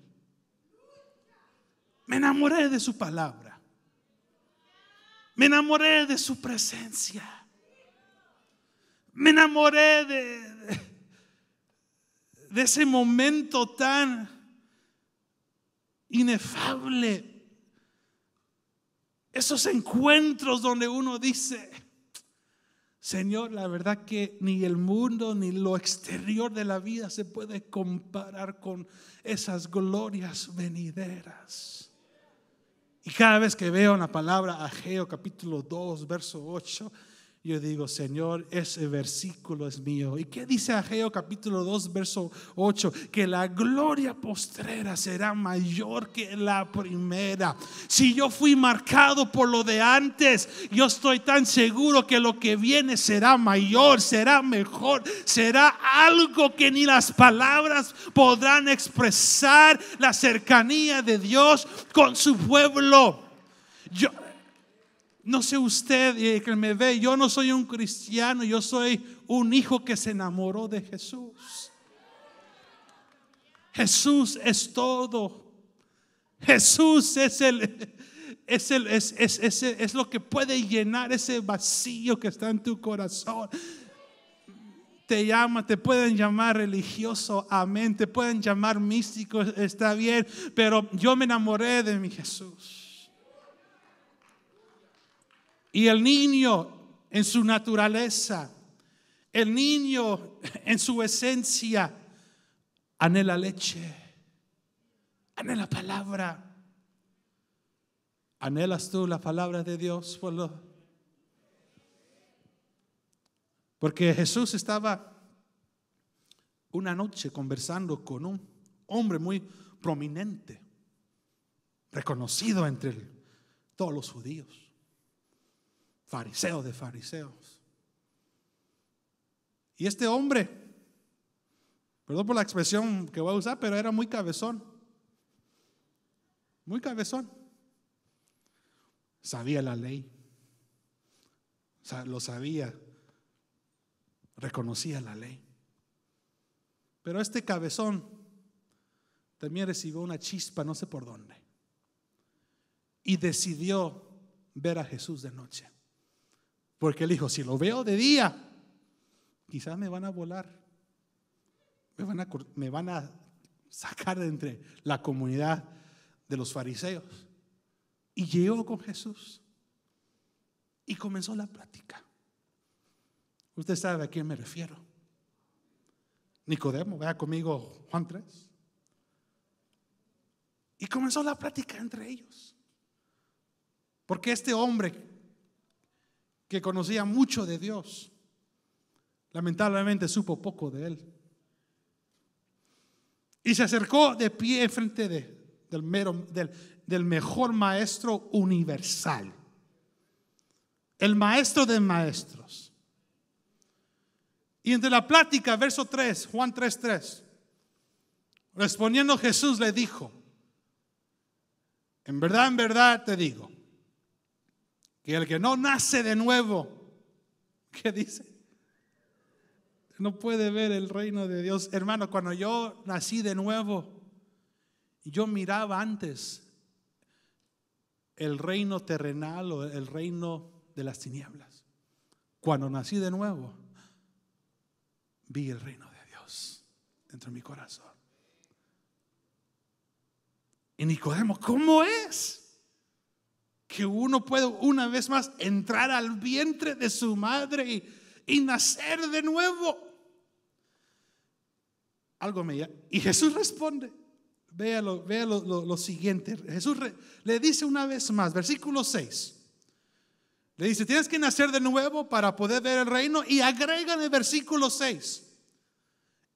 Me enamoré de su palabra. Me enamoré de su presencia. Me enamoré de, de ese momento tan inefable. Esos encuentros donde uno dice, Señor, la verdad que ni el mundo ni lo exterior de la vida se puede comparar con esas glorias venideras. Y cada vez que veo una la palabra Ageo capítulo 2, verso 8, yo digo, Señor, ese versículo es mío. ¿Y qué dice Ageo capítulo 2, verso 8? Que la gloria postrera será mayor que la primera. Si yo fui marcado por lo de antes, yo estoy tan seguro que lo que viene será mayor, será mejor, será algo que ni las palabras podrán expresar la cercanía de Dios con su pueblo. Yo, no sé usted eh, que me ve, yo no soy un cristiano, yo soy un hijo que se enamoró de Jesús. Jesús es todo. Jesús es el, es, el, es, es, lo que puede llenar ese vacío que está en tu corazón. Te llama, te pueden llamar religioso, amén, te pueden llamar místico, está bien, pero yo me enamoré de mi Jesús. Y el niño en su naturaleza, el niño en su esencia, anhela leche, anhela palabra. ¿Anhelas tú la palabra de Dios, pueblo? Porque Jesús estaba una noche conversando con un hombre muy prominente, reconocido entre todos los judíos fariseo de fariseos. Y este hombre, perdón por la expresión que voy a usar, pero era muy cabezón. Muy cabezón. Sabía la ley. lo sabía. Reconocía la ley. Pero este cabezón también recibió una chispa, no sé por dónde. Y decidió ver a Jesús de noche. Porque él dijo, si lo veo de día, quizás me van a volar. Me van a, sacar de entre la comunidad de los fariseos. Y llegó con Jesús. Y comenzó la plática. Usted sabe a quién me refiero. Nicodemo, vea conmigo Juan 3. Y comenzó la plática entre ellos. Porque este hombre que conocía mucho de Dios, lamentablemente supo poco de él. Y se acercó de pie frente de, del, mero, del, mejor maestro universal, el maestro de maestros. Y entre la plática, verso 3, Juan 3:3, 3, respondiendo Jesús le dijo, en verdad, en verdad te digo, que el que no nace de nuevo, ¿qué dice? No puede ver el reino de Dios. Hermano, cuando yo nací de nuevo, yo miraba antes el reino terrenal o el reino de las tinieblas. Cuando nací de nuevo, vi el reino de Dios dentro de mi corazón. Y Nicodemo, ¿cómo es? que uno puede una vez más entrar al vientre de su madre y, nacer de nuevo. Algo me y Jesús responde. Vea lo, lo, siguiente. Jesús le dice una vez más, versículo 6. Le dice, tienes que nacer de nuevo para poder ver el reino. Y agrega en el versículo 6,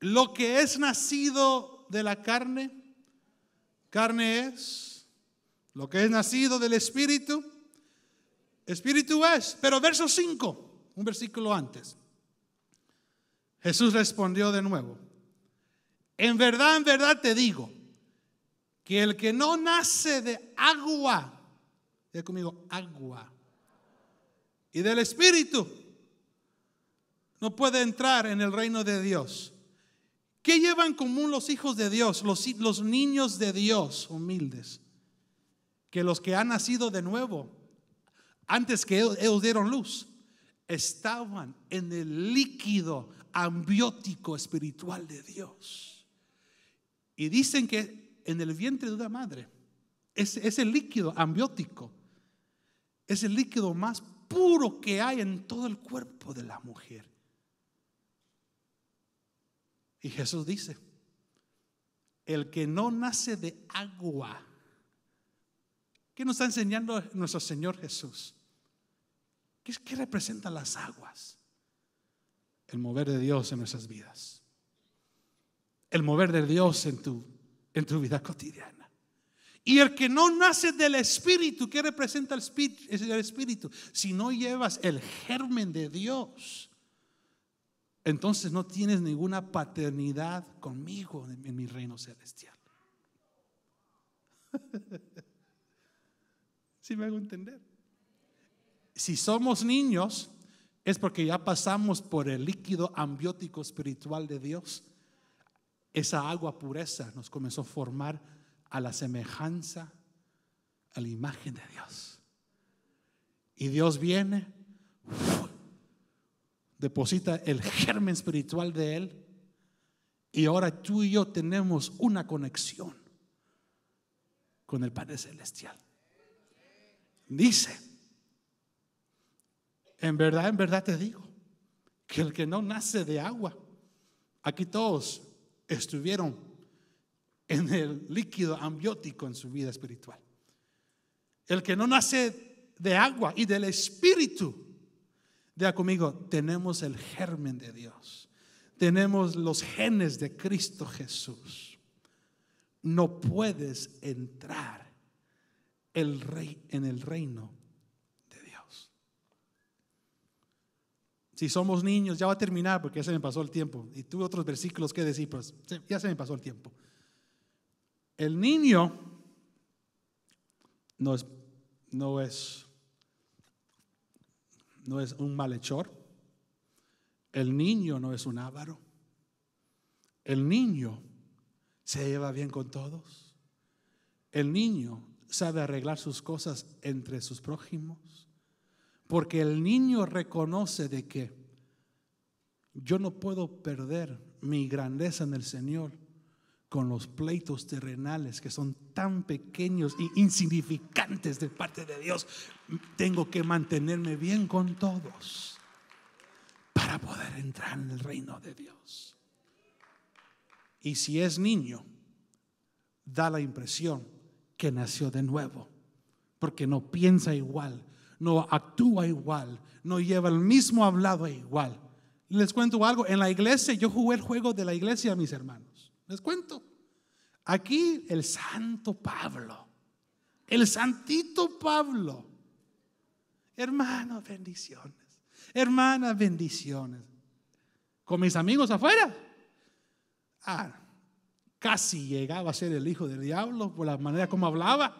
lo que es nacido de la carne, carne es lo que es nacido del Espíritu, Espíritu es. Pero verso 5, un versículo antes. Jesús respondió de nuevo. En verdad, en verdad te digo que el que no nace de agua, de conmigo, agua, y del Espíritu, no puede entrar en el reino de Dios. ¿Qué llevan en común los hijos de Dios, los, los niños de Dios humildes? que los que han nacido de nuevo, antes que ellos, dieron luz, estaban en el líquido ambiótico espiritual de Dios. Y dicen que en el vientre de una madre, ese líquido ambiótico es el líquido más puro que hay en todo el cuerpo de la mujer. Y Jesús dice, el que no nace de agua ¿Qué nos está enseñando nuestro Señor Jesús? ¿Qué, qué representan las aguas? El mover de Dios en nuestras vidas. El mover de Dios en tu, en tu vida cotidiana. Y el que no nace del Espíritu, ¿qué representa el Espíritu? Si no llevas el germen de Dios, entonces no tienes ninguna paternidad conmigo en mi reino celestial. Si me hago entender. Si somos niños, es porque ya pasamos por el líquido ambiótico espiritual de Dios. Esa agua pureza nos comenzó a formar a la semejanza, a la imagen de Dios. Y Dios viene, deposita el germen espiritual de Él. Y ahora tú y yo tenemos una conexión con el Padre Celestial dice, en verdad, en verdad te digo, que el que no nace de agua, aquí todos estuvieron en el líquido ambiótico en su vida espiritual. El que no nace de agua y del espíritu, diga conmigo, tenemos el germen de Dios, tenemos los genes de Cristo Jesús. No puedes entrar el rey en el reino de Dios. Si somos niños, ya va a terminar porque ya se me pasó el tiempo. Y tuve otros versículos que decir, pues ya se me pasó el tiempo. El niño no es, no es, no es un malhechor. El niño no es un avaro. El niño se lleva bien con todos. El niño sabe arreglar sus cosas entre sus prójimos. Porque el niño reconoce de que yo no puedo perder mi grandeza en el Señor con los pleitos terrenales que son tan pequeños e insignificantes de parte de Dios. Tengo que mantenerme bien con todos para poder entrar en el reino de Dios. Y si es niño, da la impresión que nació de nuevo, porque no piensa igual, no actúa igual, no lleva el mismo hablado e igual. Les cuento algo, en la iglesia yo jugué el juego de la iglesia, mis hermanos. Les cuento. Aquí el santo Pablo, el santito Pablo. hermano, bendiciones. Hermanas, bendiciones. Con mis amigos afuera. Ah, casi llegaba a ser el hijo del diablo por la manera como hablaba.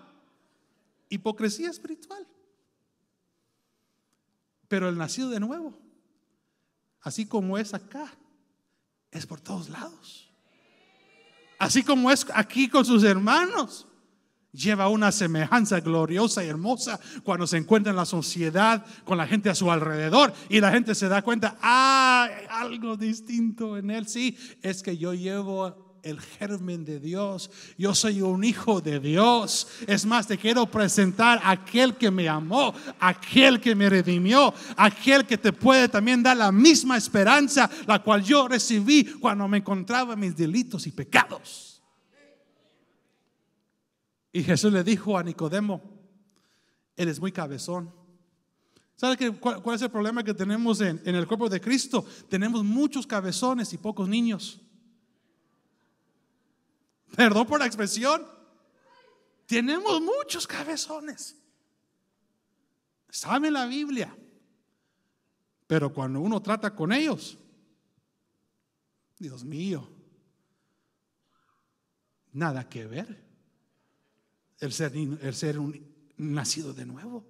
Hipocresía espiritual. Pero el nacido de nuevo, así como es acá, es por todos lados. Así como es aquí con sus hermanos, lleva una semejanza gloriosa y hermosa cuando se encuentra en la sociedad con la gente a su alrededor y la gente se da cuenta, ah, algo distinto en él, sí, es que yo llevo el germen de Dios. Yo soy un hijo de Dios. Es más, te quiero presentar a aquel que me amó, aquel que me redimió, aquel que te puede también dar la misma esperanza, la cual yo recibí cuando me encontraba mis delitos y pecados. Y Jesús le dijo a Nicodemo, eres muy cabezón. ¿sabes cuál, es el problema que tenemos en el cuerpo de Cristo? Tenemos muchos cabezones y pocos niños. Perdón por la expresión. Tenemos muchos cabezones. Sabe la Biblia. Pero cuando uno trata con ellos, Dios mío, nada que ver el ser, nacido de nuevo.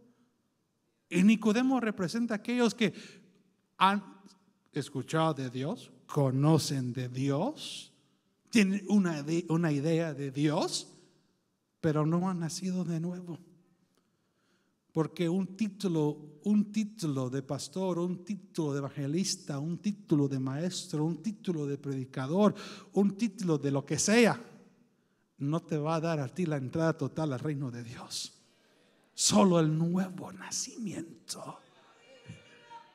Y Nicodemo representa a aquellos que han escuchado de Dios, conocen de Dios, tiene una, una idea de Dios, pero no han nacido de nuevo. Porque un título, un título de pastor, un título de evangelista, un título de maestro, un título de predicador, un título de lo que sea, no te va a dar a ti la entrada total al reino de Dios. Solo el nuevo nacimiento.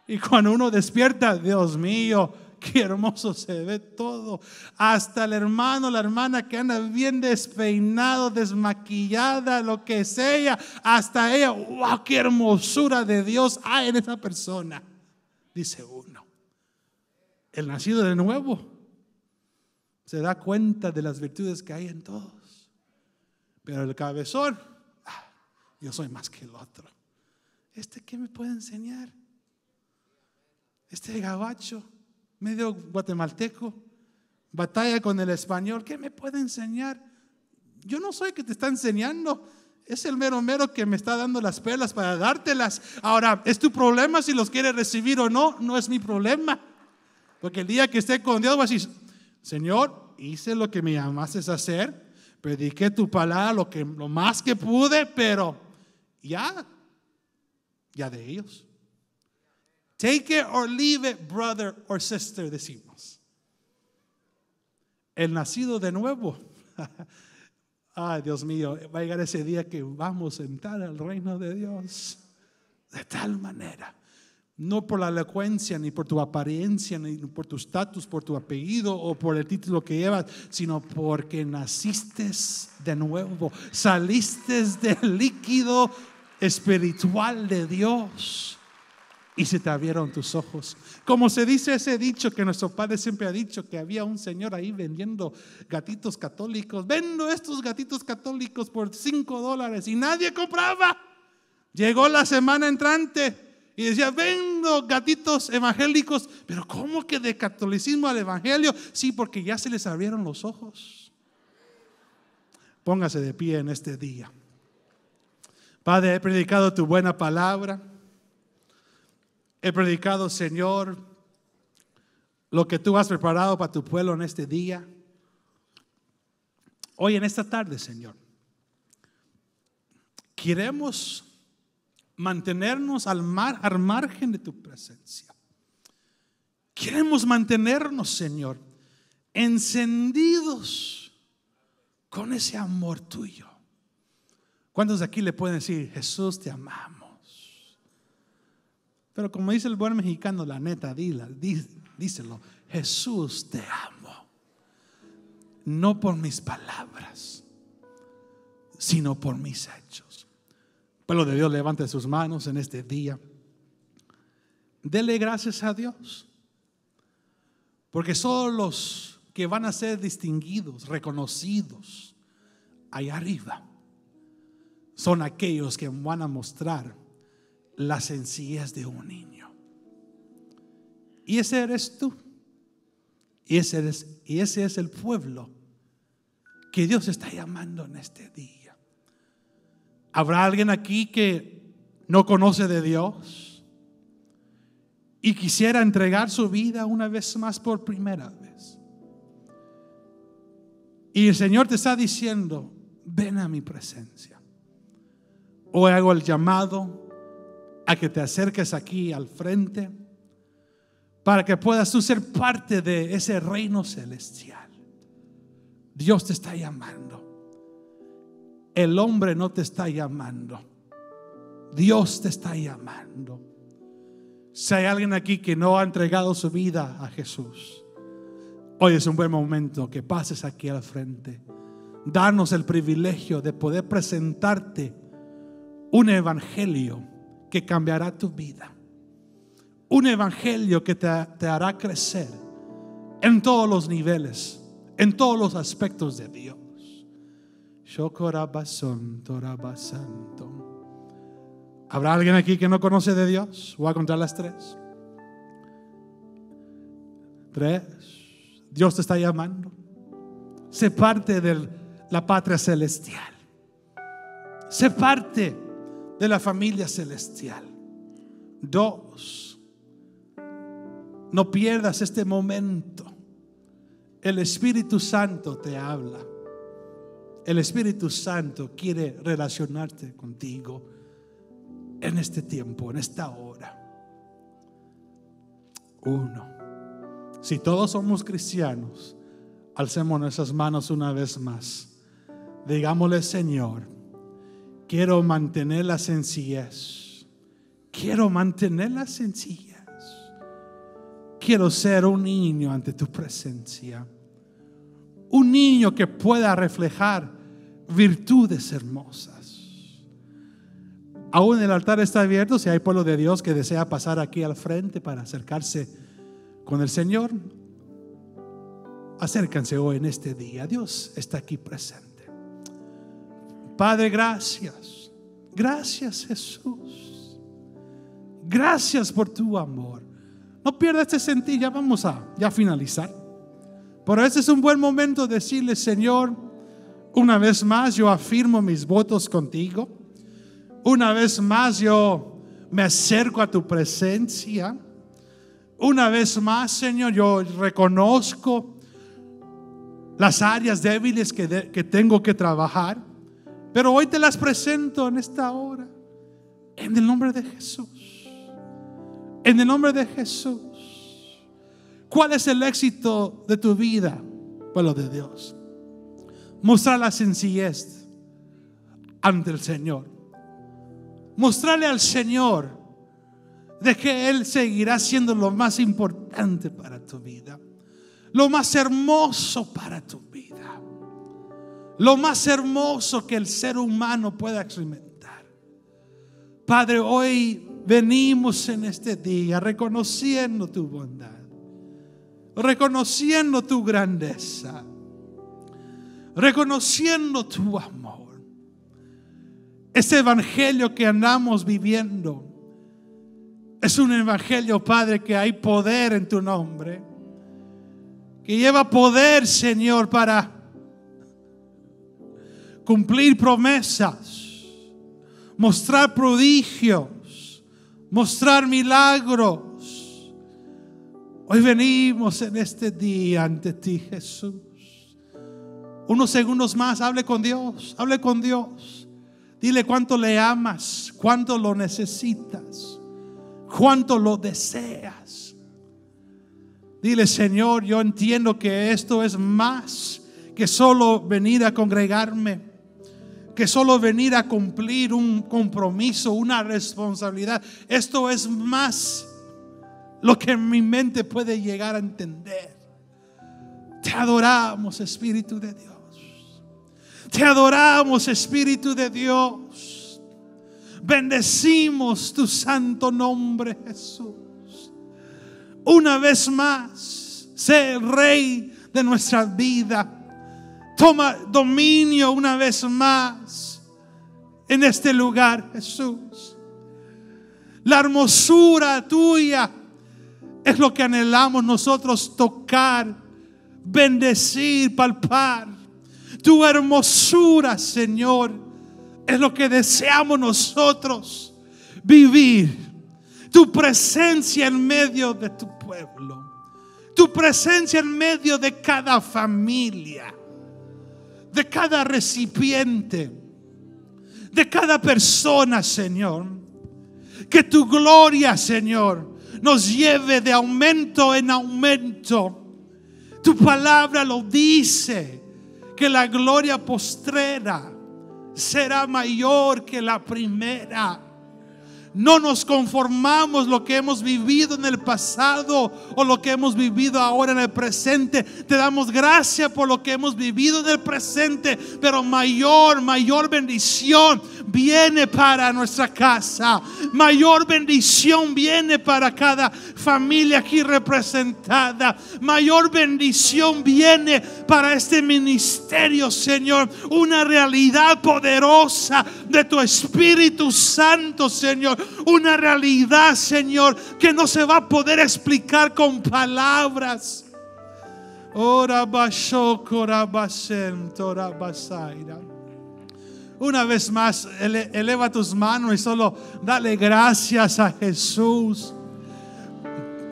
Y cuando uno despierta, Dios mío, qué hermoso se ve todo. Hasta el hermano, la hermana que anda bien despeinado, desmaquillada, lo que sea, hasta ella, wow, qué hermosura de Dios hay en esa persona, dice uno. El nacido de nuevo se da cuenta de las virtudes que hay en todos. Pero el cabezón, ah, yo soy más que el otro. ¿Este qué me puede enseñar? Este gabacho medio guatemalteco, batalla con el español, ¿qué me puede enseñar? Yo no soy el que te está enseñando, es el mero mero que me está dando las pelas para dártelas. Ahora, es tu problema si los quieres recibir o no, no es mi problema. Porque el día que esté con Dios va a decir, Señor, hice lo que me llamaste a hacer, prediqué tu palabra lo, que, lo más que pude, pero ya, ya de ellos. Take it or leave it, brother or sister, decimos. El nacido de nuevo. Ay, Dios mío, va a llegar ese día que vamos a entrar al reino de Dios. De tal manera. No por la elocuencia, ni por tu apariencia, ni por tu estatus, por tu apellido o por el título que llevas, sino porque naciste de nuevo, saliste del líquido espiritual de Dios y se te abrieron tus ojos. Como se dice ese dicho que nuestro padre siempre ha dicho, que había un señor ahí vendiendo gatitos católicos, vendo estos gatitos católicos por cinco dólares y nadie compraba. Llegó la semana entrante y decía, vendo gatitos evangélicos, pero ¿cómo que de catolicismo al evangelio? Sí, porque ya se les abrieron los ojos. Póngase de pie en este día. Padre, he predicado tu buena palabra. He predicado, Señor, lo que tú has preparado para tu pueblo en este día. Hoy en esta tarde, Señor, queremos mantenernos al, mar, al margen de tu presencia. Queremos mantenernos, Señor, encendidos con ese amor tuyo. ¿Cuántos de aquí le pueden decir, Jesús, te amamos? Pero como dice el buen mexicano, la neta, dila, díselo, Jesús te amo, no por mis palabras, sino por mis hechos. Pueblo de Dios, levante sus manos en este día. Dele gracias a Dios, porque solo los que van a ser distinguidos, reconocidos allá arriba, son aquellos que van a mostrar las sencillas de un niño. Y ese eres tú. Y ese, y ese es el pueblo que Dios está llamando en este día. ¿Habrá alguien aquí que no conoce de Dios y quisiera entregar su vida una vez más por primera vez? Y el Señor te está diciendo, ven a mi presencia. o hago el llamado que te acerques aquí al frente para que puedas tú ser parte de ese reino celestial. Dios te está llamando. El hombre no te está llamando. Dios te está llamando. Si hay alguien aquí que no ha entregado su vida a Jesús, hoy es un buen momento que pases aquí al frente. Danos el privilegio de poder presentarte un evangelio que cambiará tu vida. Un evangelio que te, hará crecer en todos los niveles, en todos los aspectos de Dios. ¿Habrá alguien aquí que no conoce de Dios? Voy a contar las tres. Tres. Dios te está llamando. se parte de la patria celestial. se parte de la familia celestial. Dos, no pierdas este momento. El Espíritu Santo te habla. El Espíritu Santo quiere relacionarte contigo en este tiempo, en esta hora. Uno, si todos somos cristianos, alcemos nuestras manos una vez más. Digámosle, Señor, Quiero mantener la sencillez, Quiero mantener la sencillez, Quiero ser un niño ante tu presencia. Un niño que pueda reflejar virtudes hermosas. Aún el altar está abierto si hay pueblo de Dios que desea pasar aquí al frente para acercarse con el Señor. Acércanse hoy en este día. Dios está aquí presente. Padre, gracias. Gracias Jesús. Gracias por tu amor. No pierdas este sentido, ya vamos a ya finalizar. Pero este es un buen momento de decirle, Señor, una vez más yo afirmo mis votos contigo. Una vez más yo me acerco a tu presencia. Una vez más, Señor, yo reconozco las áreas débiles que, que tengo que trabajar. Pero hoy te las presento en esta hora. En el nombre de Jesús. En el nombre de Jesús. ¿Cuál es el éxito de tu vida, pueblo de Dios? Mostrar la sencillez ante el Señor. Mostrarle al Señor de que Él seguirá siendo lo más importante para tu vida, lo más hermoso para tu vida. Lo más hermoso que el ser humano pueda experimentar. Padre, hoy venimos en este día reconociendo tu bondad, reconociendo tu grandeza, reconociendo tu amor. Este evangelio que andamos viviendo es un evangelio, Padre, que hay poder en tu nombre, que lleva poder, Señor, para cumplir promesas, mostrar prodigios, mostrar milagros. Hoy venimos en este día ante ti, Jesús. Unos segundos más, hable con Dios, hable con Dios. Dile cuánto le amas, cuánto lo necesitas, cuánto lo deseas. Dile, Señor, yo entiendo que esto es más que solo venir a congregarme que solo venir a cumplir un compromiso, una responsabilidad. Esto es más lo que mi mente puede llegar a entender. Te adoramos, Espíritu de Dios. Te adoramos, Espíritu de Dios. Bendecimos tu santo nombre, Jesús. Una vez más, sé rey de nuestra vida. Toma dominio una vez más en este lugar, Jesús. La hermosura tuya es lo que anhelamos nosotros tocar, bendecir, palpar. Tu hermosura, Señor, es lo que deseamos nosotros vivir. Tu presencia en medio de tu pueblo. Tu presencia en medio de cada familia de cada recipiente, de cada persona, Señor. Que tu gloria, Señor, nos lleve de aumento en aumento. Tu palabra lo dice, que la gloria postrera será mayor que la primera. No nos conformamos lo que hemos vivido en el pasado o lo que hemos vivido ahora en el presente. Te damos gracias por lo que hemos vivido en el presente, pero mayor, mayor bendición viene para nuestra casa. Mayor bendición viene para cada familia aquí representada. Mayor bendición viene para este ministerio, Señor. Una realidad poderosa de tu Espíritu Santo, Señor una realidad, Señor, que no se va a poder explicar con palabras. Ora Una vez más, eleva tus manos y solo dale gracias a Jesús.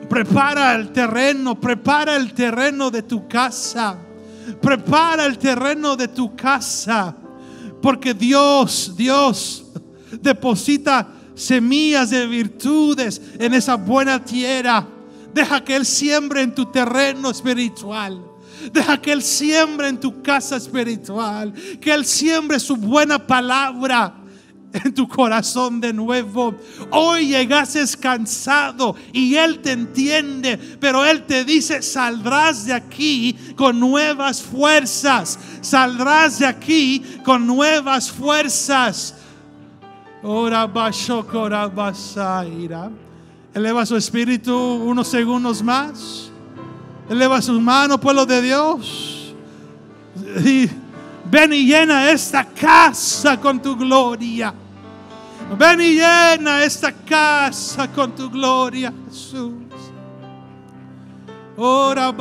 Prepara el terreno, prepara el terreno de tu casa. Prepara el terreno de tu casa. Porque Dios, Dios, deposita semillas de virtudes en esa buena tierra. Deja que Él siembre en tu terreno espiritual. Deja que Él siembre en tu casa espiritual. Que Él siembre su buena palabra en tu corazón de nuevo. Hoy llegaste cansado y Él te entiende, pero Él te dice, saldrás de aquí con nuevas fuerzas. Saldrás de aquí con nuevas fuerzas. Eleva su espíritu unos segundos más. Eleva sus manos, pueblo de Dios. ven y llena esta casa con tu gloria. Ven y llena esta casa con tu gloria, Jesús. Ora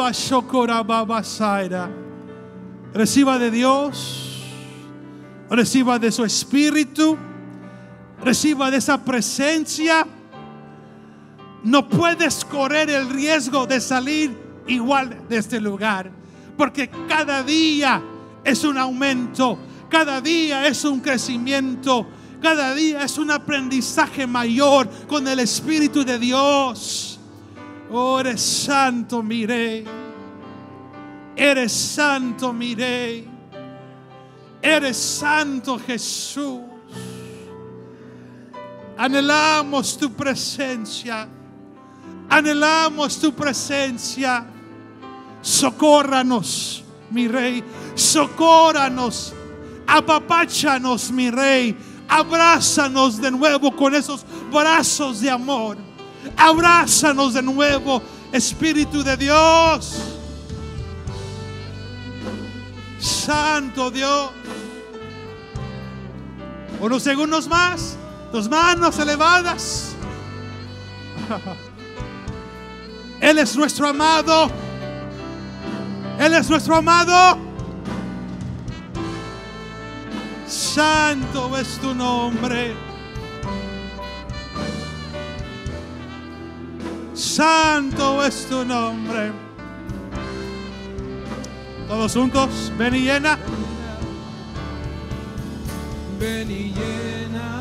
Reciba de Dios. Reciba de su espíritu reciba de esa presencia, no puedes correr el riesgo de salir igual de este lugar. Porque cada día es un aumento, cada día es un crecimiento, cada día es un aprendizaje mayor con el Espíritu de Dios. Oh, eres santo, mire Eres santo, mire Eres santo, Jesús. Anhelamos tu presencia. Anhelamos tu presencia. Socórranos, mi rey. Socórranos. Apapáchanos, mi rey. Abrázanos de nuevo con esos brazos de amor. Abrázanos de nuevo, Espíritu de Dios. Santo Dios. Unos segundos más tus manos elevadas. Él es nuestro amado. Él es nuestro amado. Santo es tu nombre. Santo es tu nombre. Todos juntos, ven y llena. Ven y llena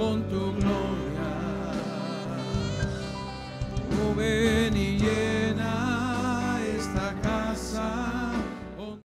con tu gloria. Oh, ven y llena.